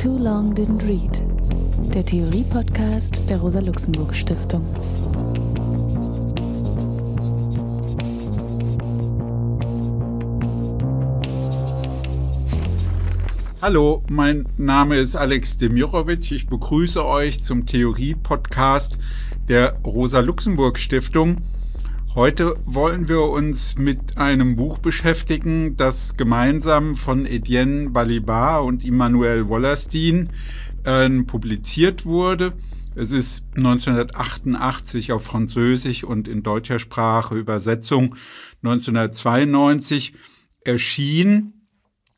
Too Long Didn't Read, der Theorie-Podcast der Rosa-Luxemburg-Stiftung. Hallo, mein Name ist Alex Demirovic. Ich begrüße euch zum Theorie-Podcast der Rosa-Luxemburg-Stiftung. Heute wollen wir uns mit einem Buch beschäftigen, das gemeinsam von Etienne Balibar und Immanuel Wallerstein äh, publiziert wurde. Es ist 1988 auf Französisch und in deutscher Sprache Übersetzung 1992 erschien.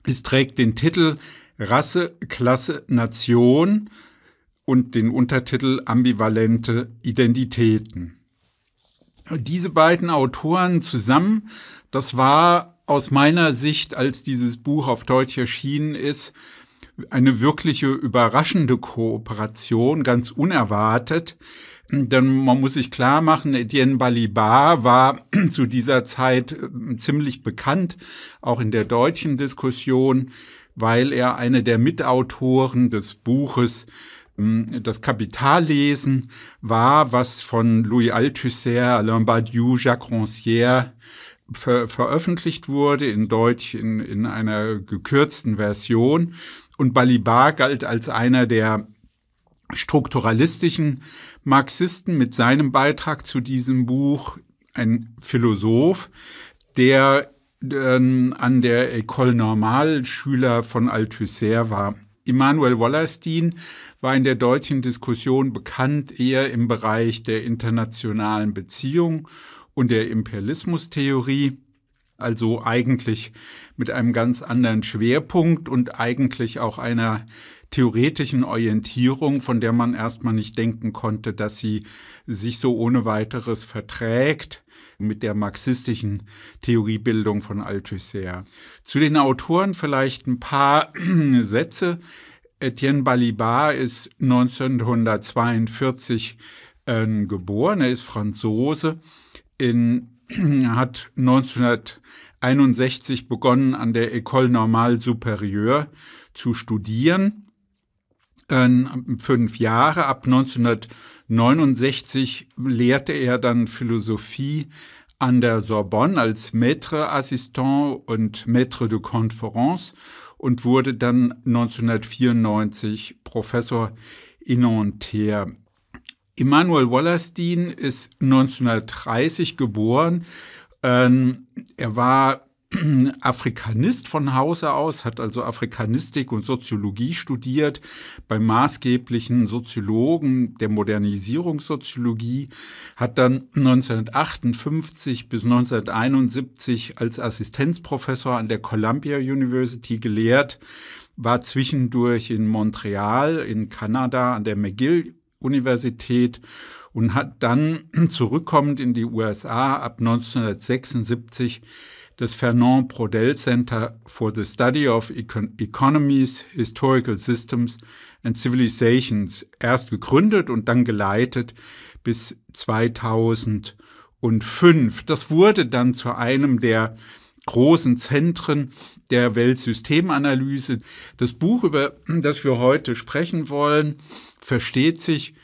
Es trägt den Titel Rasse, Klasse, Nation und den Untertitel Ambivalente Identitäten diese beiden Autoren zusammen, das war aus meiner Sicht, als dieses Buch auf Deutsch erschienen ist, eine wirkliche überraschende Kooperation, ganz unerwartet. Denn man muss sich klar machen, Etienne Balibar war zu dieser Zeit äh, ziemlich bekannt, auch in der deutschen Diskussion, weil er eine der Mitautoren des Buches hm, das Kapitallesen war, was von Louis Althusser, Alain Badiou, Jacques Rancière ver veröffentlicht wurde, in Deutsch in, in einer gekürzten Version. Und Balibar galt als einer der strukturalistischen Marxisten mit seinem Beitrag zu diesem Buch, ein Philosoph, der ähm, an der École Normale Schüler von Althusser war. Immanuel Wallerstein war in der deutschen Diskussion bekannt eher im Bereich der internationalen Beziehung und der Imperialismustheorie, also eigentlich mit einem ganz anderen Schwerpunkt und eigentlich auch einer theoretischen Orientierung, von der man erstmal nicht denken konnte, dass sie sich so ohne weiteres verträgt mit der marxistischen Theoriebildung von Althusser. Zu den Autoren vielleicht ein paar Sätze. Etienne Balibar ist 1942 äh, geboren, er ist Franzose, in, hat 1961 begonnen, an der École Normale Supérieure zu studieren. Äh, fünf Jahre, ab 1962 69 lehrte er dann Philosophie an der Sorbonne als Maître Assistant und Maître de Conférence und wurde dann 1994 Professor in Nanterre. Immanuel Wallerstein ist 1930 geboren. Ähm, er war Afrikanist von Hause aus, hat also Afrikanistik und Soziologie studiert bei maßgeblichen Soziologen der Modernisierungssoziologie, hat dann 1958 bis 1971 als Assistenzprofessor an der Columbia University gelehrt, war zwischendurch in Montreal in Kanada an der McGill Universität und hat dann zurückkommend in die USA ab 1976 des Fernand Prodel Center for the Study of Econ Economies, Historical Systems and Civilizations, erst gegründet und dann geleitet bis 2005. Das wurde dann zu einem der großen Zentren der Weltsystemanalyse. Das Buch, über das wir heute sprechen wollen, versteht sich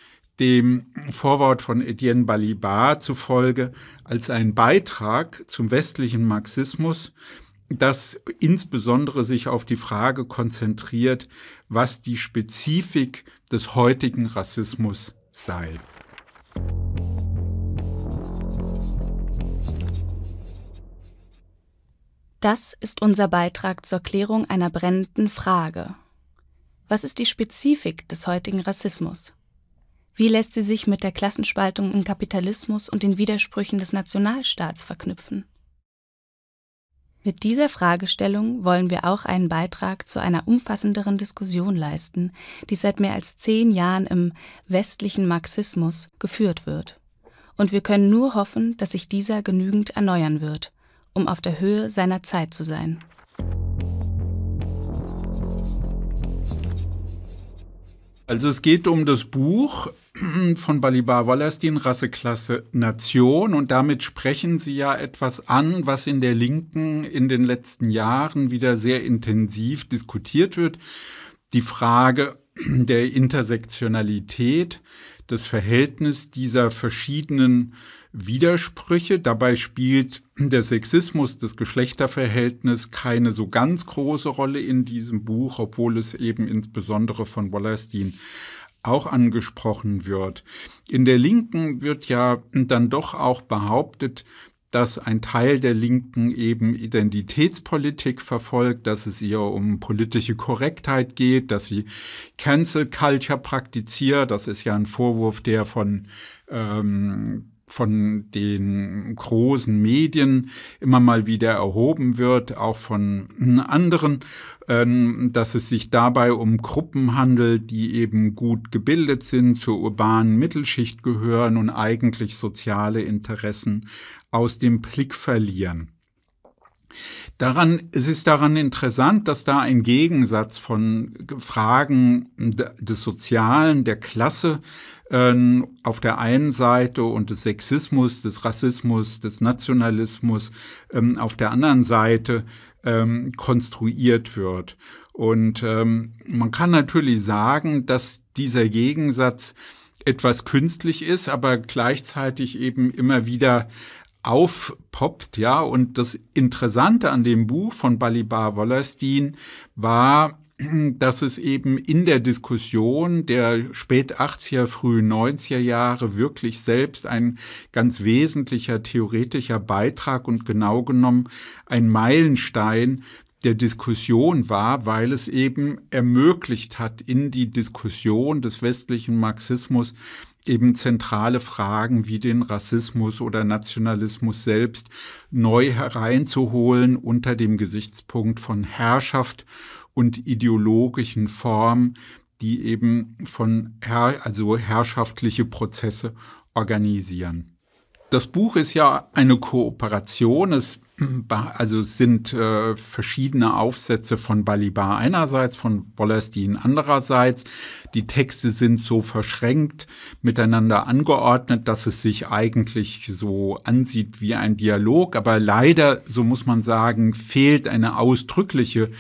dem Vorwort von Etienne Balibar zufolge als ein Beitrag zum westlichen Marxismus, das insbesondere sich auf die Frage konzentriert, was die Spezifik des heutigen Rassismus sei. Das ist unser Beitrag zur Klärung einer brennenden Frage. Was ist die Spezifik des heutigen Rassismus? Wie lässt sie sich mit der Klassenspaltung im Kapitalismus und den Widersprüchen des Nationalstaats verknüpfen? Mit dieser Fragestellung wollen wir auch einen Beitrag zu einer umfassenderen Diskussion leisten, die seit mehr als zehn Jahren im westlichen Marxismus geführt wird. Und wir können nur hoffen, dass sich dieser genügend erneuern wird, um auf der Höhe seiner Zeit zu sein. Also es geht um das Buch von Balibar Wallerstein, Rasseklasse Nation. Und damit sprechen Sie ja etwas an, was in der Linken in den letzten Jahren wieder sehr intensiv diskutiert wird. Die Frage der Intersektionalität, das Verhältnis dieser verschiedenen Widersprüche. Dabei spielt der Sexismus, das Geschlechterverhältnis keine so ganz große Rolle in diesem Buch, obwohl es eben insbesondere von Wallerstein auch angesprochen wird. In der Linken wird ja dann doch auch behauptet, dass ein Teil der Linken eben Identitätspolitik verfolgt, dass es ihr um politische Korrektheit geht, dass sie Cancel Culture praktiziert. Das ist ja ein Vorwurf, der von ähm, von den großen Medien immer mal wieder erhoben wird, auch von anderen, ähm, dass es sich dabei um Gruppen handelt, die eben gut gebildet sind, zur urbanen Mittelschicht gehören und eigentlich soziale Interessen aus dem Blick verlieren. Daran, es ist daran interessant, dass da ein Gegensatz von Fragen des Sozialen, der Klasse äh, auf der einen Seite und des Sexismus, des Rassismus, des Nationalismus ähm, auf der anderen Seite ähm, konstruiert wird. Und ähm, man kann natürlich sagen, dass dieser Gegensatz etwas künstlich ist, aber gleichzeitig eben immer wieder aufpoppt, ja. Und das Interessante an dem Buch von Balibar Wollerstein war, dass es eben in der Diskussion der spät 80er, frühen 90er Jahre wirklich selbst ein ganz wesentlicher theoretischer Beitrag und genau genommen ein Meilenstein der Diskussion war, weil es eben ermöglicht hat, in die Diskussion des westlichen Marxismus eben zentrale Fragen wie den Rassismus oder Nationalismus selbst neu hereinzuholen unter dem Gesichtspunkt von Herrschaft und ideologischen Formen, die eben von Herr, also herrschaftliche Prozesse organisieren. Das Buch ist ja eine Kooperation, es also es sind äh, verschiedene Aufsätze von Balibar einerseits, von Wallerstein andererseits. Die Texte sind so verschränkt miteinander angeordnet, dass es sich eigentlich so ansieht wie ein Dialog. Aber leider, so muss man sagen, fehlt eine ausdrückliche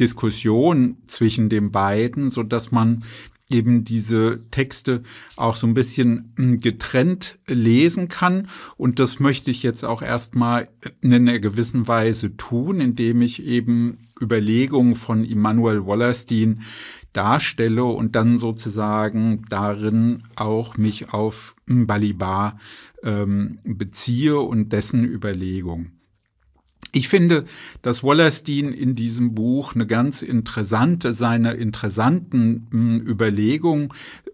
Diskussion zwischen den beiden, so dass man eben diese Texte auch so ein bisschen hm, getrennt lesen kann. Und das möchte ich jetzt auch erstmal in einer gewissen Weise tun, indem ich eben Überlegungen von Immanuel Wallerstein darstelle und dann sozusagen darin auch mich auf hm, Balibar ähm, beziehe und dessen Überlegungen. Ich finde, dass Wallerstein in diesem Buch eine ganz interessante, seine interessanten hm, Überlegungen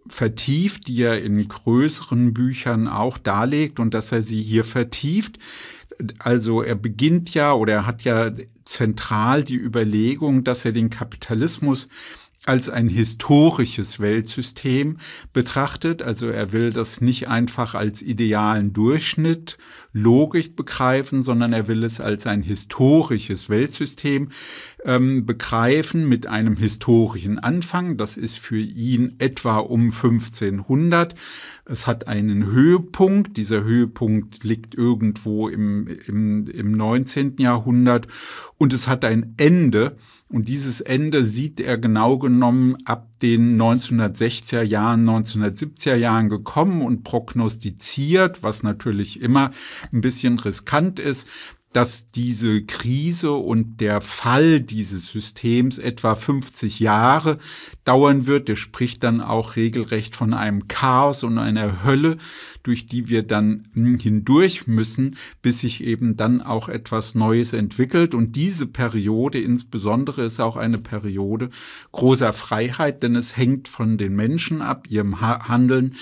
vertieft, die er in größeren Büchern auch darlegt und dass er sie hier vertieft. Also er beginnt ja oder er hat ja zentral die Überlegung, dass er den Kapitalismus als ein historisches Weltsystem betrachtet. Also er will das nicht einfach als idealen Durchschnitt logisch begreifen, sondern er will es als ein historisches Weltsystem ähm, begreifen mit einem historischen Anfang. Das ist für ihn etwa um 1500. Es hat einen Höhepunkt. Dieser Höhepunkt liegt irgendwo im, im, im 19. Jahrhundert und es hat ein Ende und dieses Ende sieht er genau genommen ab den 1960er Jahren, 1970er Jahren gekommen und prognostiziert, was natürlich immer ein bisschen riskant ist, dass diese Krise und der Fall dieses Systems etwa 50 Jahre dauern wird. Der spricht dann auch regelrecht von einem Chaos und einer Hölle, durch die wir dann hm, hindurch müssen, bis sich eben dann auch etwas Neues entwickelt. Und diese Periode insbesondere ist auch eine Periode großer Freiheit, denn es hängt von den Menschen ab, ihrem Handeln,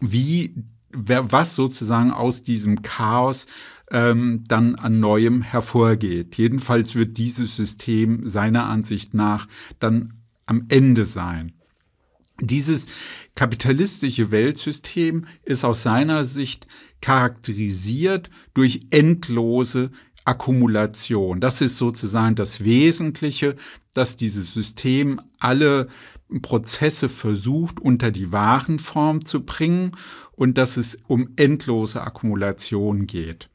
wie was sozusagen aus diesem Chaos ähm, dann an Neuem hervorgeht. Jedenfalls wird dieses System seiner Ansicht nach dann am Ende sein. Dieses kapitalistische Weltsystem ist aus seiner Sicht charakterisiert durch endlose Akkumulation. Das ist sozusagen das Wesentliche, dass dieses System alle Prozesse versucht, unter die wahren Form zu bringen und dass es um endlose Akkumulation geht.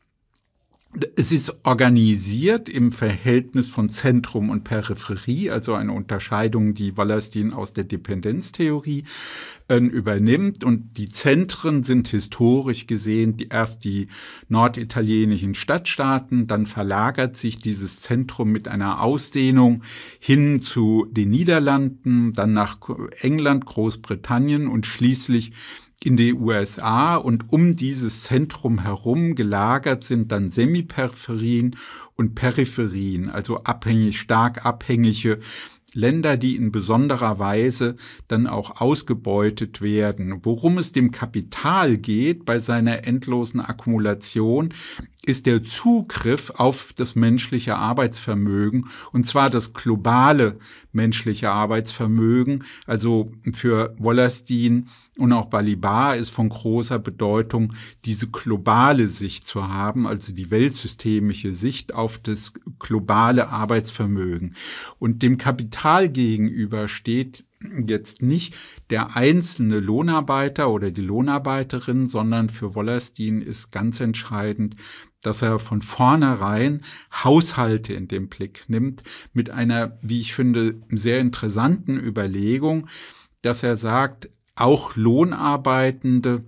Es ist organisiert im Verhältnis von Zentrum und Peripherie, also eine Unterscheidung, die Wallerstein aus der Dependenztheorie äh, übernimmt. Und die Zentren sind historisch gesehen die, erst die norditalienischen Stadtstaaten, dann verlagert sich dieses Zentrum mit einer Ausdehnung hin zu den Niederlanden, dann nach England, Großbritannien und schließlich in die USA und um dieses Zentrum herum gelagert sind dann Semiperipherien und Peripherien, also abhängig, stark abhängige Länder, die in besonderer Weise dann auch ausgebeutet werden. Worum es dem Kapital geht bei seiner endlosen Akkumulation, ist der Zugriff auf das menschliche Arbeitsvermögen, und zwar das globale menschliche Arbeitsvermögen, also für Wallerstein und auch Balibar ist von großer Bedeutung, diese globale Sicht zu haben, also die weltsystemische Sicht auf das globale Arbeitsvermögen. Und dem Kapital gegenüber steht jetzt nicht der einzelne Lohnarbeiter oder die Lohnarbeiterin, sondern für Wollerstein ist ganz entscheidend, dass er von vornherein Haushalte in den Blick nimmt mit einer, wie ich finde, sehr interessanten Überlegung, dass er sagt, auch Lohnarbeitende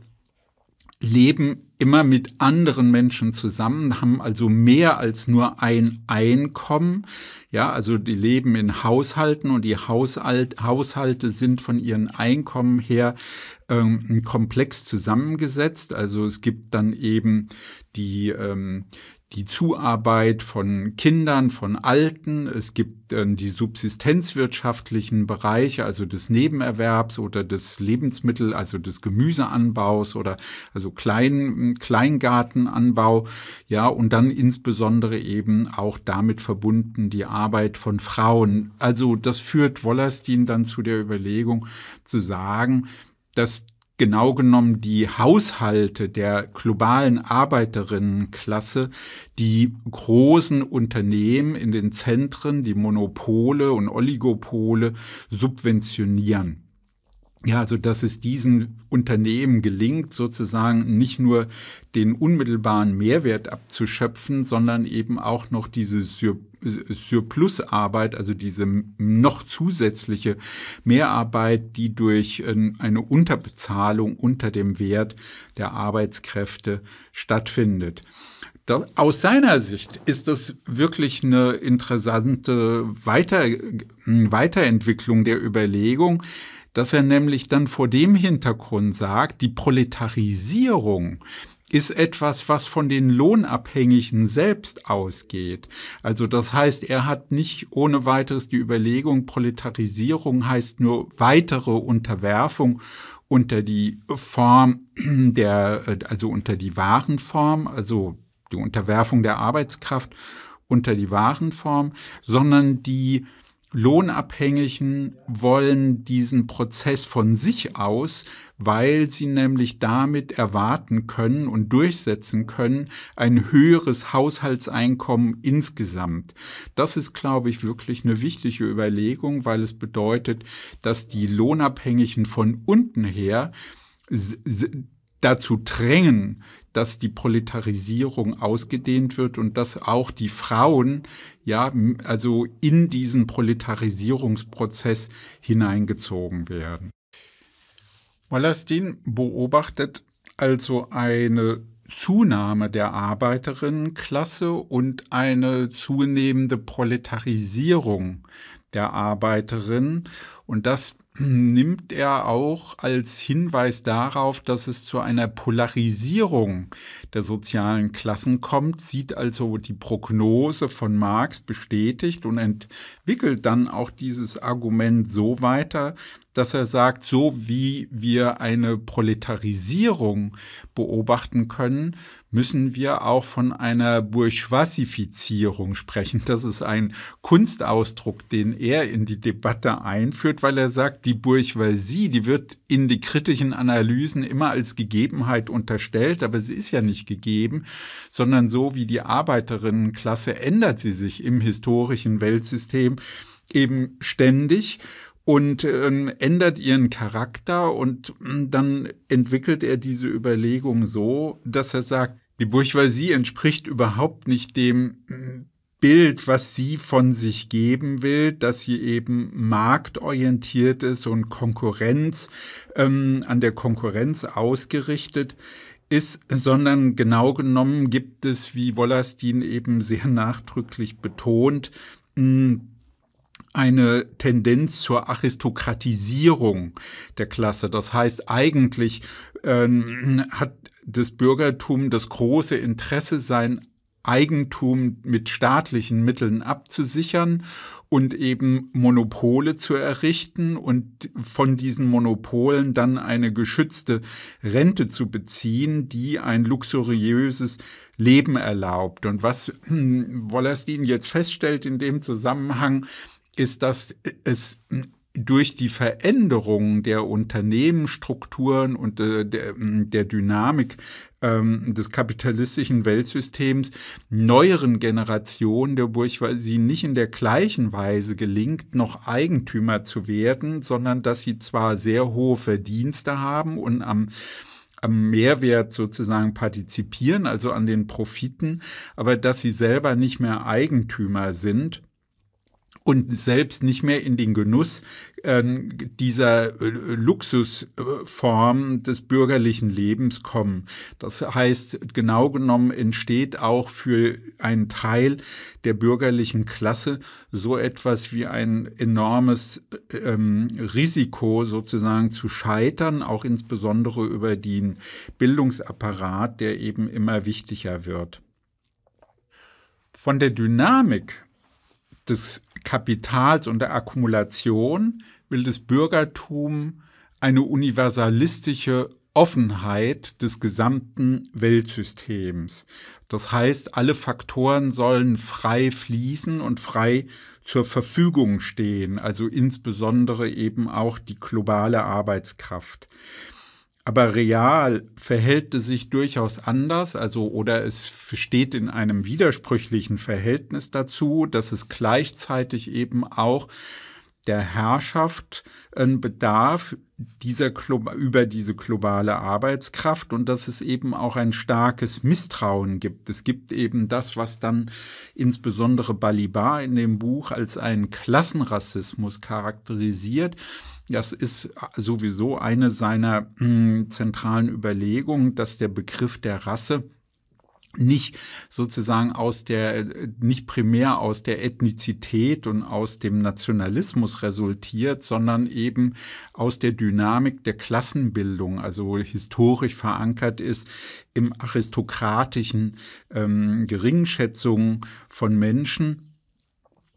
leben immer mit anderen Menschen zusammen, haben also mehr als nur ein Einkommen. Ja, also die leben in Haushalten und die Haushalt, Haushalte sind von ihren Einkommen her ähm, komplex zusammengesetzt. Also es gibt dann eben die, ähm, die Zuarbeit von Kindern, von Alten. Es gibt äh, die subsistenzwirtschaftlichen Bereiche, also des Nebenerwerbs oder des Lebensmittel, also des Gemüseanbaus oder also Klein, Kleingartenanbau. Ja, und dann insbesondere eben auch damit verbunden die Arbeit von Frauen. Also das führt Wollerstein dann zu der Überlegung zu sagen, dass genau genommen die Haushalte der globalen Arbeiterinnenklasse, die großen Unternehmen in den Zentren, die Monopole und Oligopole subventionieren. Ja, also dass es diesen Unternehmen gelingt, sozusagen nicht nur den unmittelbaren Mehrwert abzuschöpfen, sondern eben auch noch diese Sur Surplusarbeit, also diese noch zusätzliche Mehrarbeit, die durch eine Unterbezahlung unter dem Wert der Arbeitskräfte stattfindet. Aus seiner Sicht ist das wirklich eine interessante Weiter Weiterentwicklung der Überlegung, dass er nämlich dann vor dem Hintergrund sagt, die Proletarisierung ist etwas, was von den Lohnabhängigen selbst ausgeht. Also das heißt, er hat nicht ohne weiteres die Überlegung, Proletarisierung heißt nur weitere Unterwerfung unter die Form der, also unter die Warenform, also die Unterwerfung der Arbeitskraft unter die Warenform, sondern die Lohnabhängigen wollen diesen Prozess von sich aus, weil sie nämlich damit erwarten können und durchsetzen können ein höheres Haushaltseinkommen insgesamt. Das ist, glaube ich, wirklich eine wichtige Überlegung, weil es bedeutet, dass die Lohnabhängigen von unten her dazu drängen, dass die Proletarisierung ausgedehnt wird und dass auch die Frauen ja also in diesen Proletarisierungsprozess hineingezogen werden. Wallerstein beobachtet also eine Zunahme der Arbeiterinnenklasse und eine zunehmende Proletarisierung der Arbeiterinnen und das nimmt er auch als Hinweis darauf, dass es zu einer Polarisierung der sozialen Klassen kommt, sieht also die Prognose von Marx bestätigt und entwickelt dann auch dieses Argument so weiter, dass er sagt, so wie wir eine Proletarisierung beobachten können, müssen wir auch von einer Bourgeoisifizierung sprechen. Das ist ein Kunstausdruck, den er in die Debatte einführt, weil er sagt, die Bourgeoisie, die wird in die kritischen Analysen immer als Gegebenheit unterstellt, aber sie ist ja nicht gegeben, sondern so wie die Arbeiterinnenklasse ändert sie sich im historischen Weltsystem eben ständig und ähm, ändert ihren Charakter und hm, dann entwickelt er diese Überlegung so, dass er sagt, die Bourgeoisie entspricht überhaupt nicht dem hm, Bild, was sie von sich geben will, dass sie eben marktorientiert ist und Konkurrenz, ähm, an der Konkurrenz ausgerichtet ist, sondern genau genommen gibt es, wie Wollastin eben sehr nachdrücklich betont, mh, hm, eine Tendenz zur Aristokratisierung der Klasse. Das heißt, eigentlich ähm, hat das Bürgertum das große Interesse, sein Eigentum mit staatlichen Mitteln abzusichern und eben Monopole zu errichten und von diesen Monopolen dann eine geschützte Rente zu beziehen, die ein luxuriöses Leben erlaubt. Und was hm, Wallerstein jetzt feststellt in dem Zusammenhang, ist, dass es hm, durch die Veränderung der Unternehmensstrukturen und äh, der, hm, der Dynamik ähm, des kapitalistischen Weltsystems neueren Generationen der Bourgeoisie nicht in der gleichen Weise gelingt, noch Eigentümer zu werden, sondern dass sie zwar sehr hohe Verdienste haben und am am Mehrwert sozusagen partizipieren, also an den Profiten, aber dass sie selber nicht mehr Eigentümer sind und selbst nicht mehr in den Genuss ähm, dieser äh, Luxusform des bürgerlichen Lebens kommen. Das heißt, genau genommen entsteht auch für einen Teil der bürgerlichen Klasse so etwas wie ein enormes ähm, Risiko sozusagen zu scheitern, auch insbesondere über den Bildungsapparat, der eben immer wichtiger wird. Von der Dynamik des Kapitals und der Akkumulation will das Bürgertum eine universalistische Offenheit des gesamten Weltsystems. Das heißt, alle Faktoren sollen frei fließen und frei zur Verfügung stehen, also insbesondere eben auch die globale Arbeitskraft aber real verhält es sich durchaus anders, also oder es steht in einem widersprüchlichen Verhältnis dazu, dass es gleichzeitig eben auch der Herrschaft einen äh, Bedarf dieser über diese globale Arbeitskraft und dass es eben auch ein starkes Misstrauen gibt. Es gibt eben das, was dann insbesondere Balibar in dem Buch als einen Klassenrassismus charakterisiert, das ist äh, sowieso eine seiner hm, zentralen Überlegungen, dass der Begriff der Rasse nicht sozusagen aus der, äh, nicht primär aus der Ethnizität und aus dem Nationalismus resultiert, sondern eben aus der Dynamik der Klassenbildung, also historisch verankert ist im aristokratischen ähm, Geringschätzungen von Menschen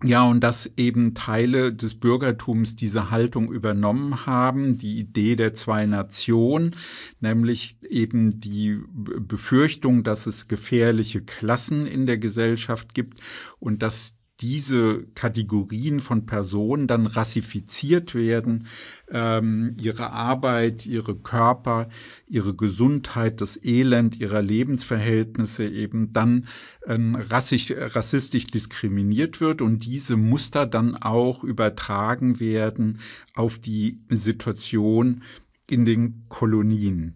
ja, und dass eben Teile des Bürgertums diese Haltung übernommen haben, die Idee der zwei Nationen, nämlich eben die Befürchtung, dass es gefährliche Klassen in der Gesellschaft gibt und dass diese Kategorien von Personen dann rassifiziert werden, ähm, ihre Arbeit, ihre Körper, ihre Gesundheit, das Elend ihrer Lebensverhältnisse eben dann ähm, rassisch, rassistisch diskriminiert wird und diese Muster dann auch übertragen werden auf die Situation in den Kolonien.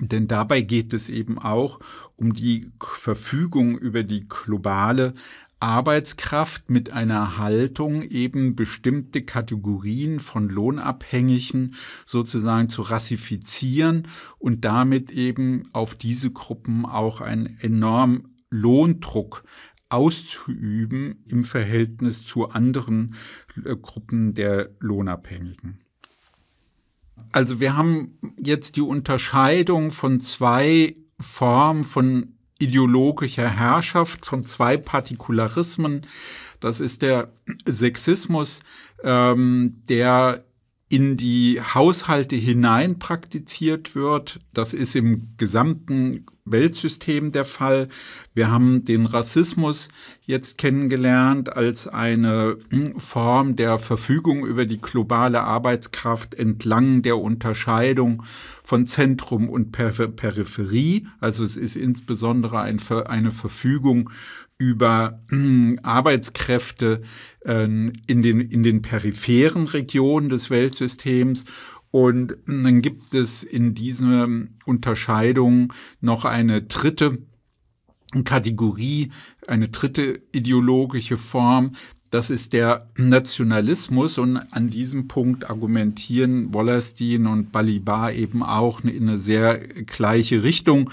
Denn dabei geht es eben auch um die Verfügung über die globale Arbeitskraft mit einer Haltung eben bestimmte Kategorien von Lohnabhängigen sozusagen zu rassifizieren und damit eben auf diese Gruppen auch einen enormen Lohndruck auszuüben im Verhältnis zu anderen äh, Gruppen der Lohnabhängigen. Also wir haben jetzt die Unterscheidung von zwei Formen von ideologischer Herrschaft von zwei Partikularismen. Das ist der Sexismus, ähm, der in die Haushalte hinein praktiziert wird. Das ist im gesamten Weltsystem der Fall. Wir haben den Rassismus jetzt kennengelernt als eine hm, Form der Verfügung über die globale Arbeitskraft entlang der Unterscheidung von Zentrum und Peripherie. Also es ist insbesondere eine Verfügung über hm, Arbeitskräfte ähm, in, den, in den peripheren Regionen des Weltsystems. Und hm, dann gibt es in dieser Unterscheidung noch eine dritte Kategorie, eine dritte ideologische Form. Das ist der Nationalismus und an diesem Punkt argumentieren Wallerstein und Balibar eben auch in eine sehr gleiche Richtung.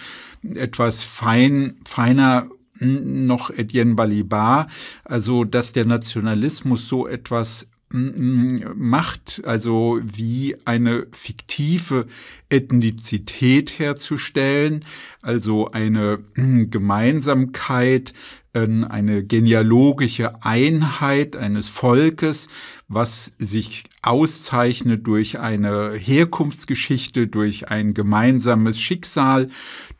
Etwas fein, feiner noch Etienne Balibar, also dass der Nationalismus so etwas macht, also wie eine fiktive Ethnizität herzustellen, also eine Gemeinsamkeit, eine genealogische Einheit eines Volkes, was sich auszeichnet durch eine Herkunftsgeschichte, durch ein gemeinsames Schicksal,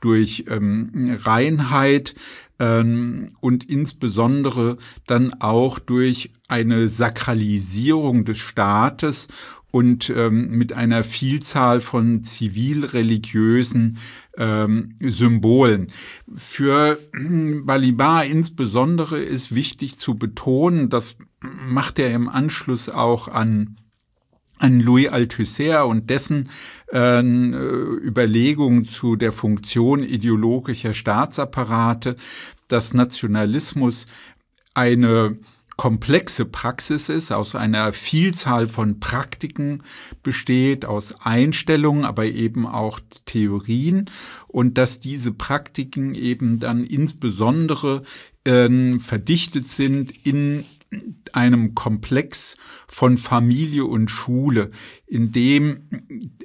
durch ähm, Reinheit, ähm, und insbesondere dann auch durch eine Sakralisierung des Staates und ähm, mit einer Vielzahl von zivilreligiösen ähm, Symbolen. Für hm, Balibar insbesondere ist wichtig zu betonen, das macht er im Anschluss auch an an Louis Althusser und dessen ähm, äh, Überlegungen zu der Funktion ideologischer Staatsapparate, dass Nationalismus eine komplexe Praxis ist, aus einer Vielzahl von Praktiken besteht, aus Einstellungen, aber eben auch Theorien und dass diese Praktiken eben dann insbesondere äh, verdichtet sind in einem Komplex von Familie und Schule, in dem,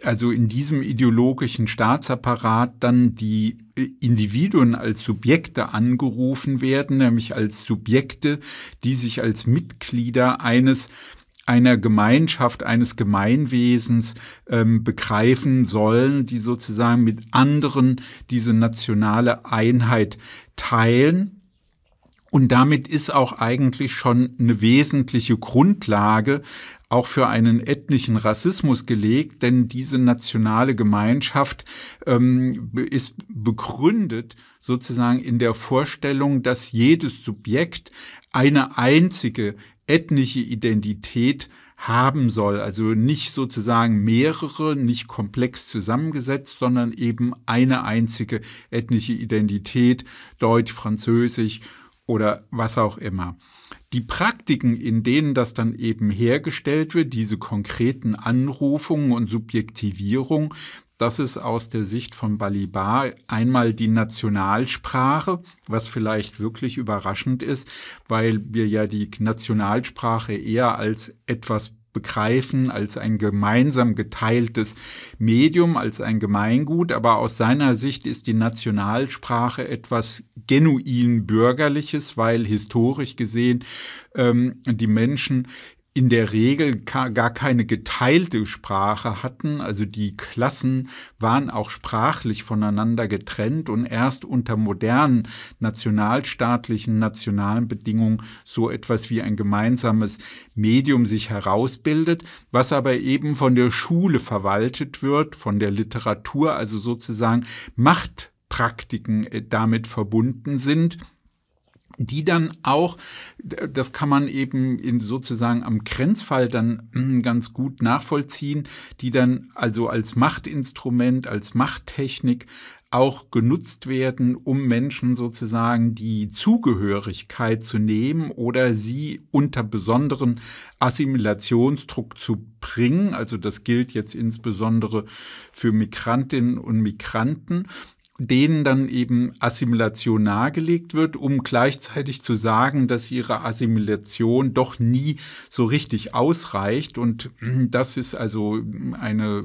also in diesem ideologischen Staatsapparat dann die äh, Individuen als Subjekte angerufen werden, nämlich als Subjekte, die sich als Mitglieder eines einer Gemeinschaft, eines Gemeinwesens ähm, begreifen sollen, die sozusagen mit anderen diese nationale Einheit teilen und damit ist auch eigentlich schon eine wesentliche Grundlage auch für einen ethnischen Rassismus gelegt, denn diese nationale Gemeinschaft ähm, ist begründet sozusagen in der Vorstellung, dass jedes Subjekt eine einzige ethnische Identität haben soll. Also nicht sozusagen mehrere, nicht komplex zusammengesetzt, sondern eben eine einzige ethnische Identität, deutsch, französisch, oder was auch immer. Die Praktiken, in denen das dann eben hergestellt wird, diese konkreten Anrufungen und Subjektivierung, das ist aus der Sicht von Balibar einmal die Nationalsprache, was vielleicht wirklich überraschend ist, weil wir ja die Nationalsprache eher als etwas begreifen als ein gemeinsam geteiltes Medium, als ein Gemeingut. Aber aus seiner Sicht ist die Nationalsprache etwas genuin bürgerliches, weil historisch gesehen ähm, die Menschen in der Regel gar keine geteilte Sprache hatten, also die Klassen waren auch sprachlich voneinander getrennt und erst unter modernen nationalstaatlichen, nationalen Bedingungen so etwas wie ein gemeinsames Medium sich herausbildet, was aber eben von der Schule verwaltet wird, von der Literatur, also sozusagen Machtpraktiken äh, damit verbunden sind die dann auch, das kann man eben in sozusagen am Grenzfall dann hm, ganz gut nachvollziehen, die dann also als Machtinstrument, als Machttechnik auch genutzt werden, um Menschen sozusagen die Zugehörigkeit zu nehmen oder sie unter besonderen Assimilationsdruck zu bringen. Also das gilt jetzt insbesondere für Migrantinnen und Migranten denen dann eben Assimilation nahegelegt wird, um gleichzeitig zu sagen, dass ihre Assimilation doch nie so richtig ausreicht. Und das ist also eine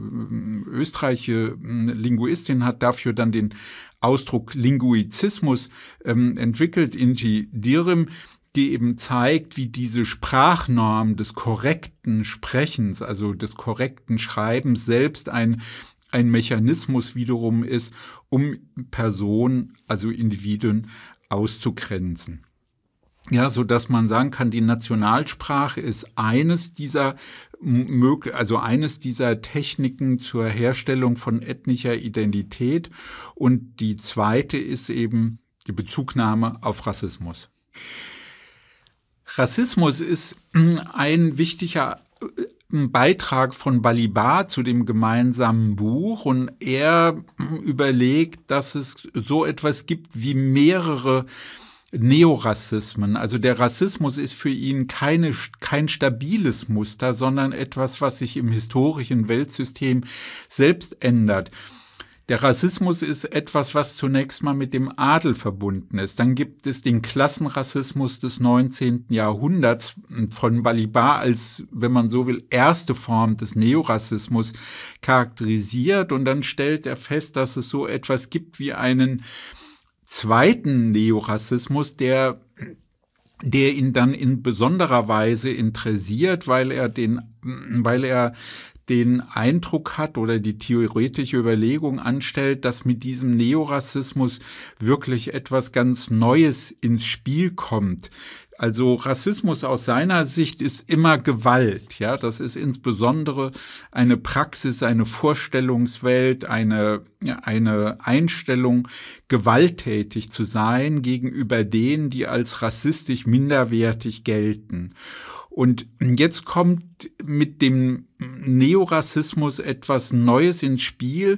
österreichische Linguistin hat dafür dann den Ausdruck Linguizismus ähm, entwickelt, Inti Dirim, die eben zeigt, wie diese Sprachnorm des korrekten Sprechens, also des korrekten Schreibens selbst ein ein Mechanismus wiederum ist, um Personen, also Individuen auszugrenzen. Ja, so dass man sagen kann, die Nationalsprache ist eines dieser also eines dieser Techniken zur Herstellung von ethnischer Identität und die zweite ist eben die Bezugnahme auf Rassismus. Rassismus ist ein wichtiger einen Beitrag von Balibar zu dem gemeinsamen Buch und er hm, überlegt, dass es so etwas gibt wie mehrere Neorassismen. Also der Rassismus ist für ihn keine, kein stabiles Muster, sondern etwas, was sich im historischen Weltsystem selbst ändert. Der Rassismus ist etwas, was zunächst mal mit dem Adel verbunden ist. Dann gibt es den Klassenrassismus des 19. Jahrhunderts hm, von Balibar als, wenn man so will, erste Form des Neorassismus charakterisiert. Und dann stellt er fest, dass es so etwas gibt wie einen zweiten Neorassismus, der der ihn dann in besonderer Weise interessiert, weil er den, hm, weil er den Eindruck hat oder die theoretische Überlegung anstellt, dass mit diesem Neorassismus wirklich etwas ganz Neues ins Spiel kommt. Also Rassismus aus seiner Sicht ist immer Gewalt, ja, das ist insbesondere eine Praxis, eine Vorstellungswelt, eine eine Einstellung, gewalttätig zu sein gegenüber denen, die als rassistisch minderwertig gelten. Und jetzt kommt mit dem Neorassismus etwas Neues ins Spiel,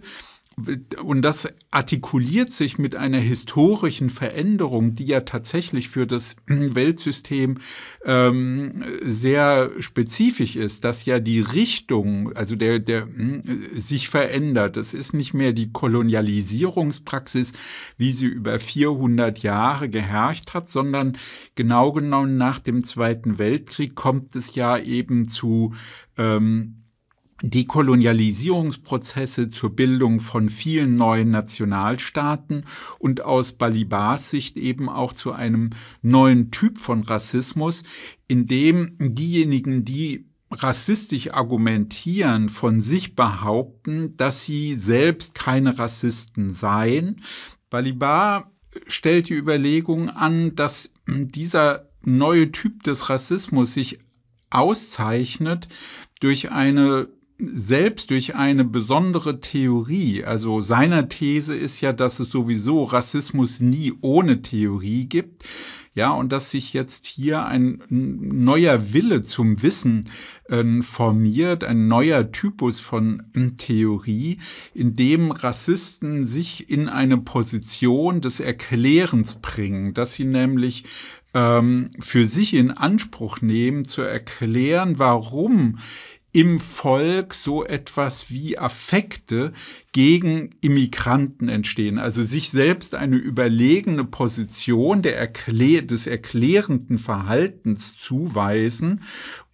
und das artikuliert sich mit einer historischen Veränderung, die ja tatsächlich für das Weltsystem ähm, sehr spezifisch ist, dass ja die Richtung, also der, der äh, sich verändert. Das ist nicht mehr die Kolonialisierungspraxis, wie sie über 400 Jahre geherrscht hat, sondern genau genommen nach dem Zweiten Weltkrieg kommt es ja eben zu ähm, Dekolonialisierungsprozesse zur Bildung von vielen neuen Nationalstaaten und aus Balibars Sicht eben auch zu einem neuen Typ von Rassismus, in dem diejenigen, die rassistisch argumentieren, von sich behaupten, dass sie selbst keine Rassisten seien. Balibar stellt die Überlegung an, dass dieser neue Typ des Rassismus sich auszeichnet durch eine selbst durch eine besondere Theorie, also seiner These ist ja, dass es sowieso Rassismus nie ohne Theorie gibt, ja, und dass sich jetzt hier ein neuer Wille zum Wissen äh, formiert, ein neuer Typus von äh, Theorie, in dem Rassisten sich in eine Position des Erklärens bringen, dass sie nämlich ähm, für sich in Anspruch nehmen, zu erklären, warum im Volk so etwas wie Affekte gegen Immigranten entstehen. Also sich selbst eine überlegene Position Erklä des erklärenden Verhaltens zuweisen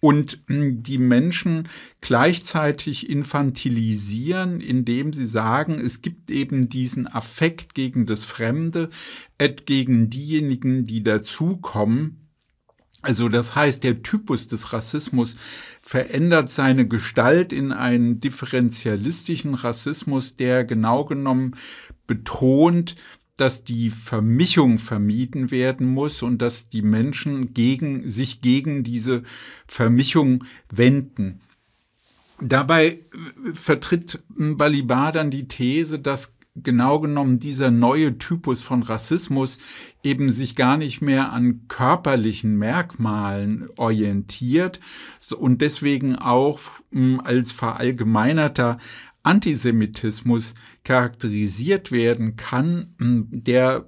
und hm, die Menschen gleichzeitig infantilisieren, indem sie sagen, es gibt eben diesen Affekt gegen das Fremde, et gegen diejenigen, die dazukommen also das heißt, der Typus des Rassismus verändert seine Gestalt in einen differenzialistischen Rassismus, der genau genommen betont, dass die Vermischung vermieden werden muss und dass die Menschen gegen, sich gegen diese Vermischung wenden. Dabei äh, vertritt Balibar dann die These, dass genau genommen dieser neue Typus von Rassismus eben sich gar nicht mehr an körperlichen Merkmalen orientiert und deswegen auch hm, als verallgemeinerter Antisemitismus charakterisiert werden kann, hm, der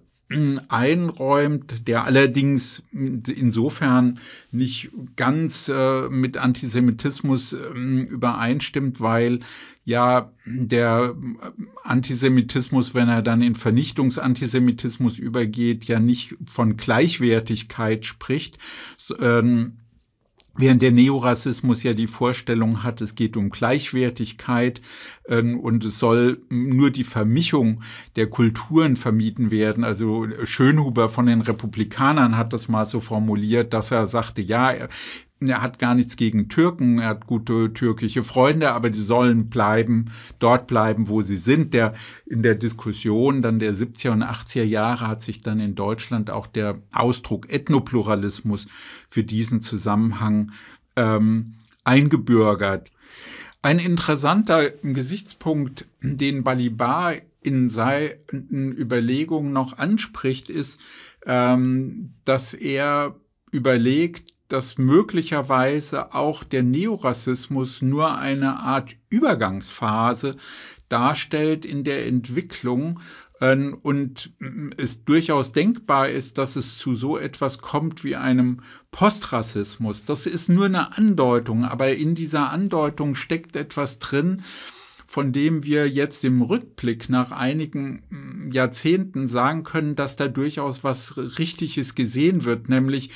einräumt, der allerdings insofern nicht ganz äh, mit Antisemitismus äh, übereinstimmt, weil ja der äh, Antisemitismus, wenn er dann in Vernichtungsantisemitismus übergeht, ja nicht von Gleichwertigkeit spricht, ähm, Während der Neorassismus ja die Vorstellung hat, es geht um Gleichwertigkeit äh, und es soll nur die Vermischung der Kulturen vermieden werden. Also äh, Schönhuber von den Republikanern hat das mal so formuliert, dass er sagte, ja, er hat gar nichts gegen Türken, er hat gute türkische Freunde, aber die sollen bleiben, dort bleiben, wo sie sind. Der, in der Diskussion dann der 70er und 80er Jahre hat sich dann in Deutschland auch der Ausdruck Ethnopluralismus für diesen Zusammenhang ähm, eingebürgert. Ein interessanter Gesichtspunkt, den Balibar in seinen Überlegungen noch anspricht, ist, ähm, dass er überlegt, dass möglicherweise auch der Neorassismus nur eine Art Übergangsphase darstellt in der Entwicklung ähm, und mm, es durchaus denkbar ist, dass es zu so etwas kommt wie einem Postrassismus. Das ist nur eine Andeutung, aber in dieser Andeutung steckt etwas drin, von dem wir jetzt im Rückblick nach einigen mm, Jahrzehnten sagen können, dass da durchaus was Richtiges gesehen wird, nämlich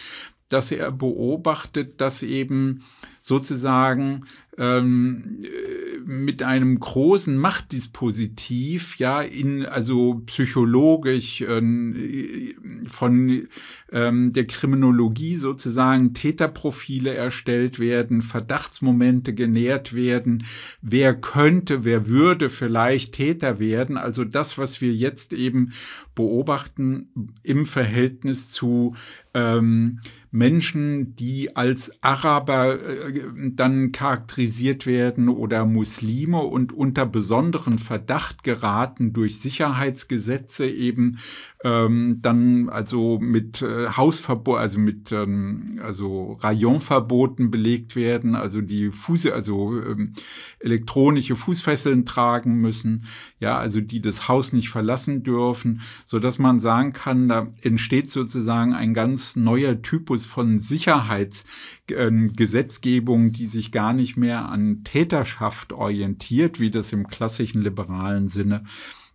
dass er beobachtet, dass eben sozusagen ähm, äh, mit einem großen Machtdispositiv, ja, in, also psychologisch ähm, äh, von ähm, der Kriminologie sozusagen Täterprofile erstellt werden, Verdachtsmomente genährt werden, wer könnte, wer würde vielleicht Täter werden. Also das, was wir jetzt eben beobachten im Verhältnis zu ähm, Menschen, die als Araber äh, dann charakterisiert werden oder Muslime und unter besonderen Verdacht geraten durch Sicherheitsgesetze eben ähm, dann also mit äh, Hausverbot, also mit ähm, also Rayonverboten belegt werden, also die Fuße, also ähm, elektronische Fußfesseln tragen müssen, ja, also die das Haus nicht verlassen dürfen, so dass man sagen kann, da entsteht sozusagen ein ganz neuer Typus von Sicherheitsgesetzgebung, ähm, äh, die sich gar nicht mehr an Täterschaft orientiert, wie das im klassischen liberalen Sinne äh,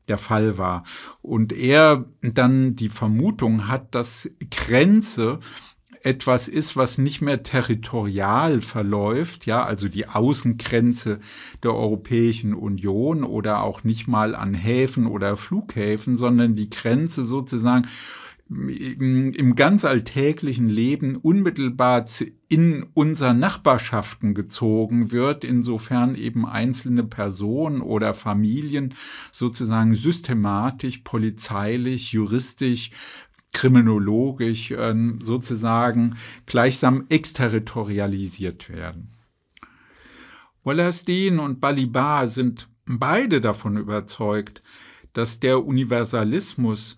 der Fall war. Und er dann die Vermutung hat, dass Grenze etwas ist, was nicht mehr territorial verläuft, ja, also die Außengrenze der Europäischen Union oder auch nicht mal an Häfen oder Flughäfen, sondern die Grenze sozusagen im ganz alltäglichen Leben unmittelbar in unser Nachbarschaften gezogen wird, insofern eben einzelne Personen oder Familien sozusagen systematisch, polizeilich, juristisch kriminologisch ähm, sozusagen gleichsam exterritorialisiert werden. Wallace Dean und Balibar sind beide davon überzeugt, dass der Universalismus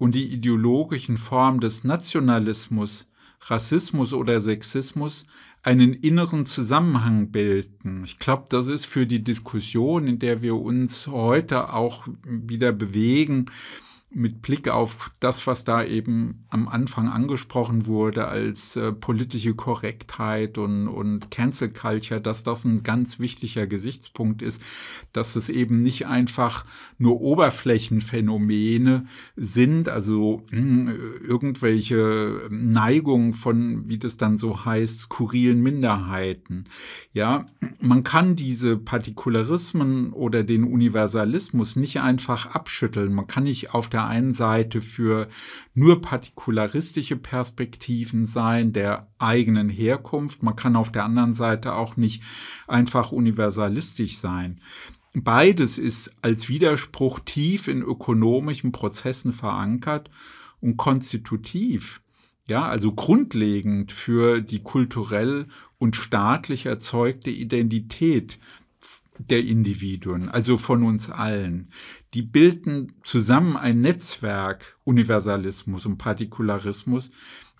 und die ideologischen Formen des Nationalismus, Rassismus oder Sexismus einen inneren Zusammenhang bilden. Ich glaube, das ist für die Diskussion, in der wir uns heute auch wieder bewegen, mit Blick auf das, was da eben am Anfang angesprochen wurde als äh, politische Korrektheit und, und Cancel Culture, dass das ein ganz wichtiger Gesichtspunkt ist, dass es eben nicht einfach nur Oberflächenphänomene sind, also mh, äh, irgendwelche Neigungen von, wie das dann so heißt, skurrilen Minderheiten. Ja, man kann diese Partikularismen oder den Universalismus nicht einfach abschütteln. Man kann nicht auf der der einen Seite für nur partikularistische Perspektiven sein der eigenen Herkunft. Man kann auf der anderen Seite auch nicht einfach universalistisch sein. Beides ist als Widerspruch tief in ökonomischen Prozessen verankert und konstitutiv ja, also grundlegend für die kulturell und staatlich erzeugte Identität der Individuen, also von uns allen. Die bilden zusammen ein Netzwerk Universalismus und Partikularismus,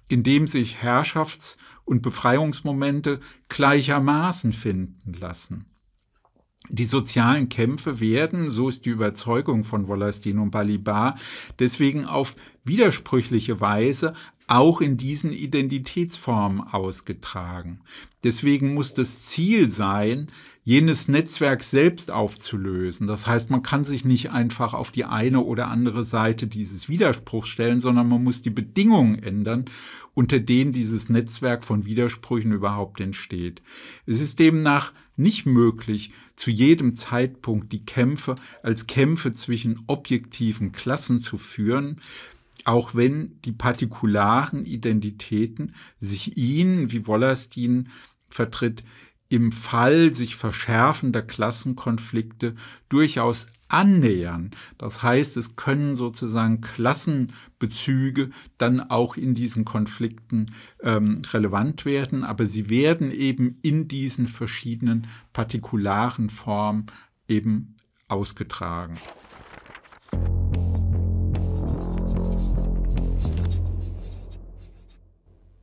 in dem sich Herrschafts- und Befreiungsmomente gleichermaßen finden lassen. Die sozialen Kämpfe werden, so ist die Überzeugung von Wollastin und Balibar, deswegen auf widersprüchliche Weise auch in diesen Identitätsformen ausgetragen. Deswegen muss das Ziel sein, jenes Netzwerk selbst aufzulösen. Das heißt, man kann sich nicht einfach auf die eine oder andere Seite dieses Widerspruchs stellen, sondern man muss die Bedingungen ändern, unter denen dieses Netzwerk von Widersprüchen überhaupt entsteht. Es ist demnach nicht möglich, zu jedem Zeitpunkt die Kämpfe als Kämpfe zwischen objektiven Klassen zu führen, auch wenn die partikularen Identitäten sich ihnen, wie Wollerstein vertritt, im Fall sich verschärfender Klassenkonflikte durchaus annähern. Das heißt, es können sozusagen Klassenbezüge dann auch in diesen Konflikten ähm, relevant werden, aber sie werden eben in diesen verschiedenen partikularen Formen eben ausgetragen.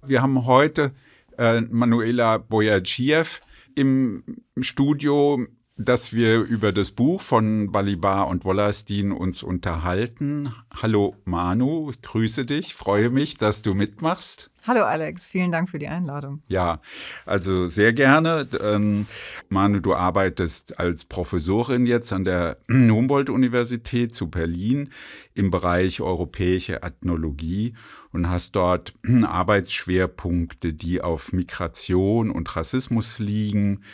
Wir haben heute äh, Manuela Bojaciev, im Studio, dass wir über das Buch von Balibar und Wollastin uns unterhalten. Hallo Manu, ich grüße dich, freue mich, dass du mitmachst. Hallo Alex, vielen Dank für die Einladung. Ja, also sehr gerne. Ähm, Manu, du arbeitest als Professorin jetzt an der Humboldt-Universität zu Berlin im Bereich europäische Ethnologie und hast dort Arbeitsschwerpunkte, die auf Migration und Rassismus liegen,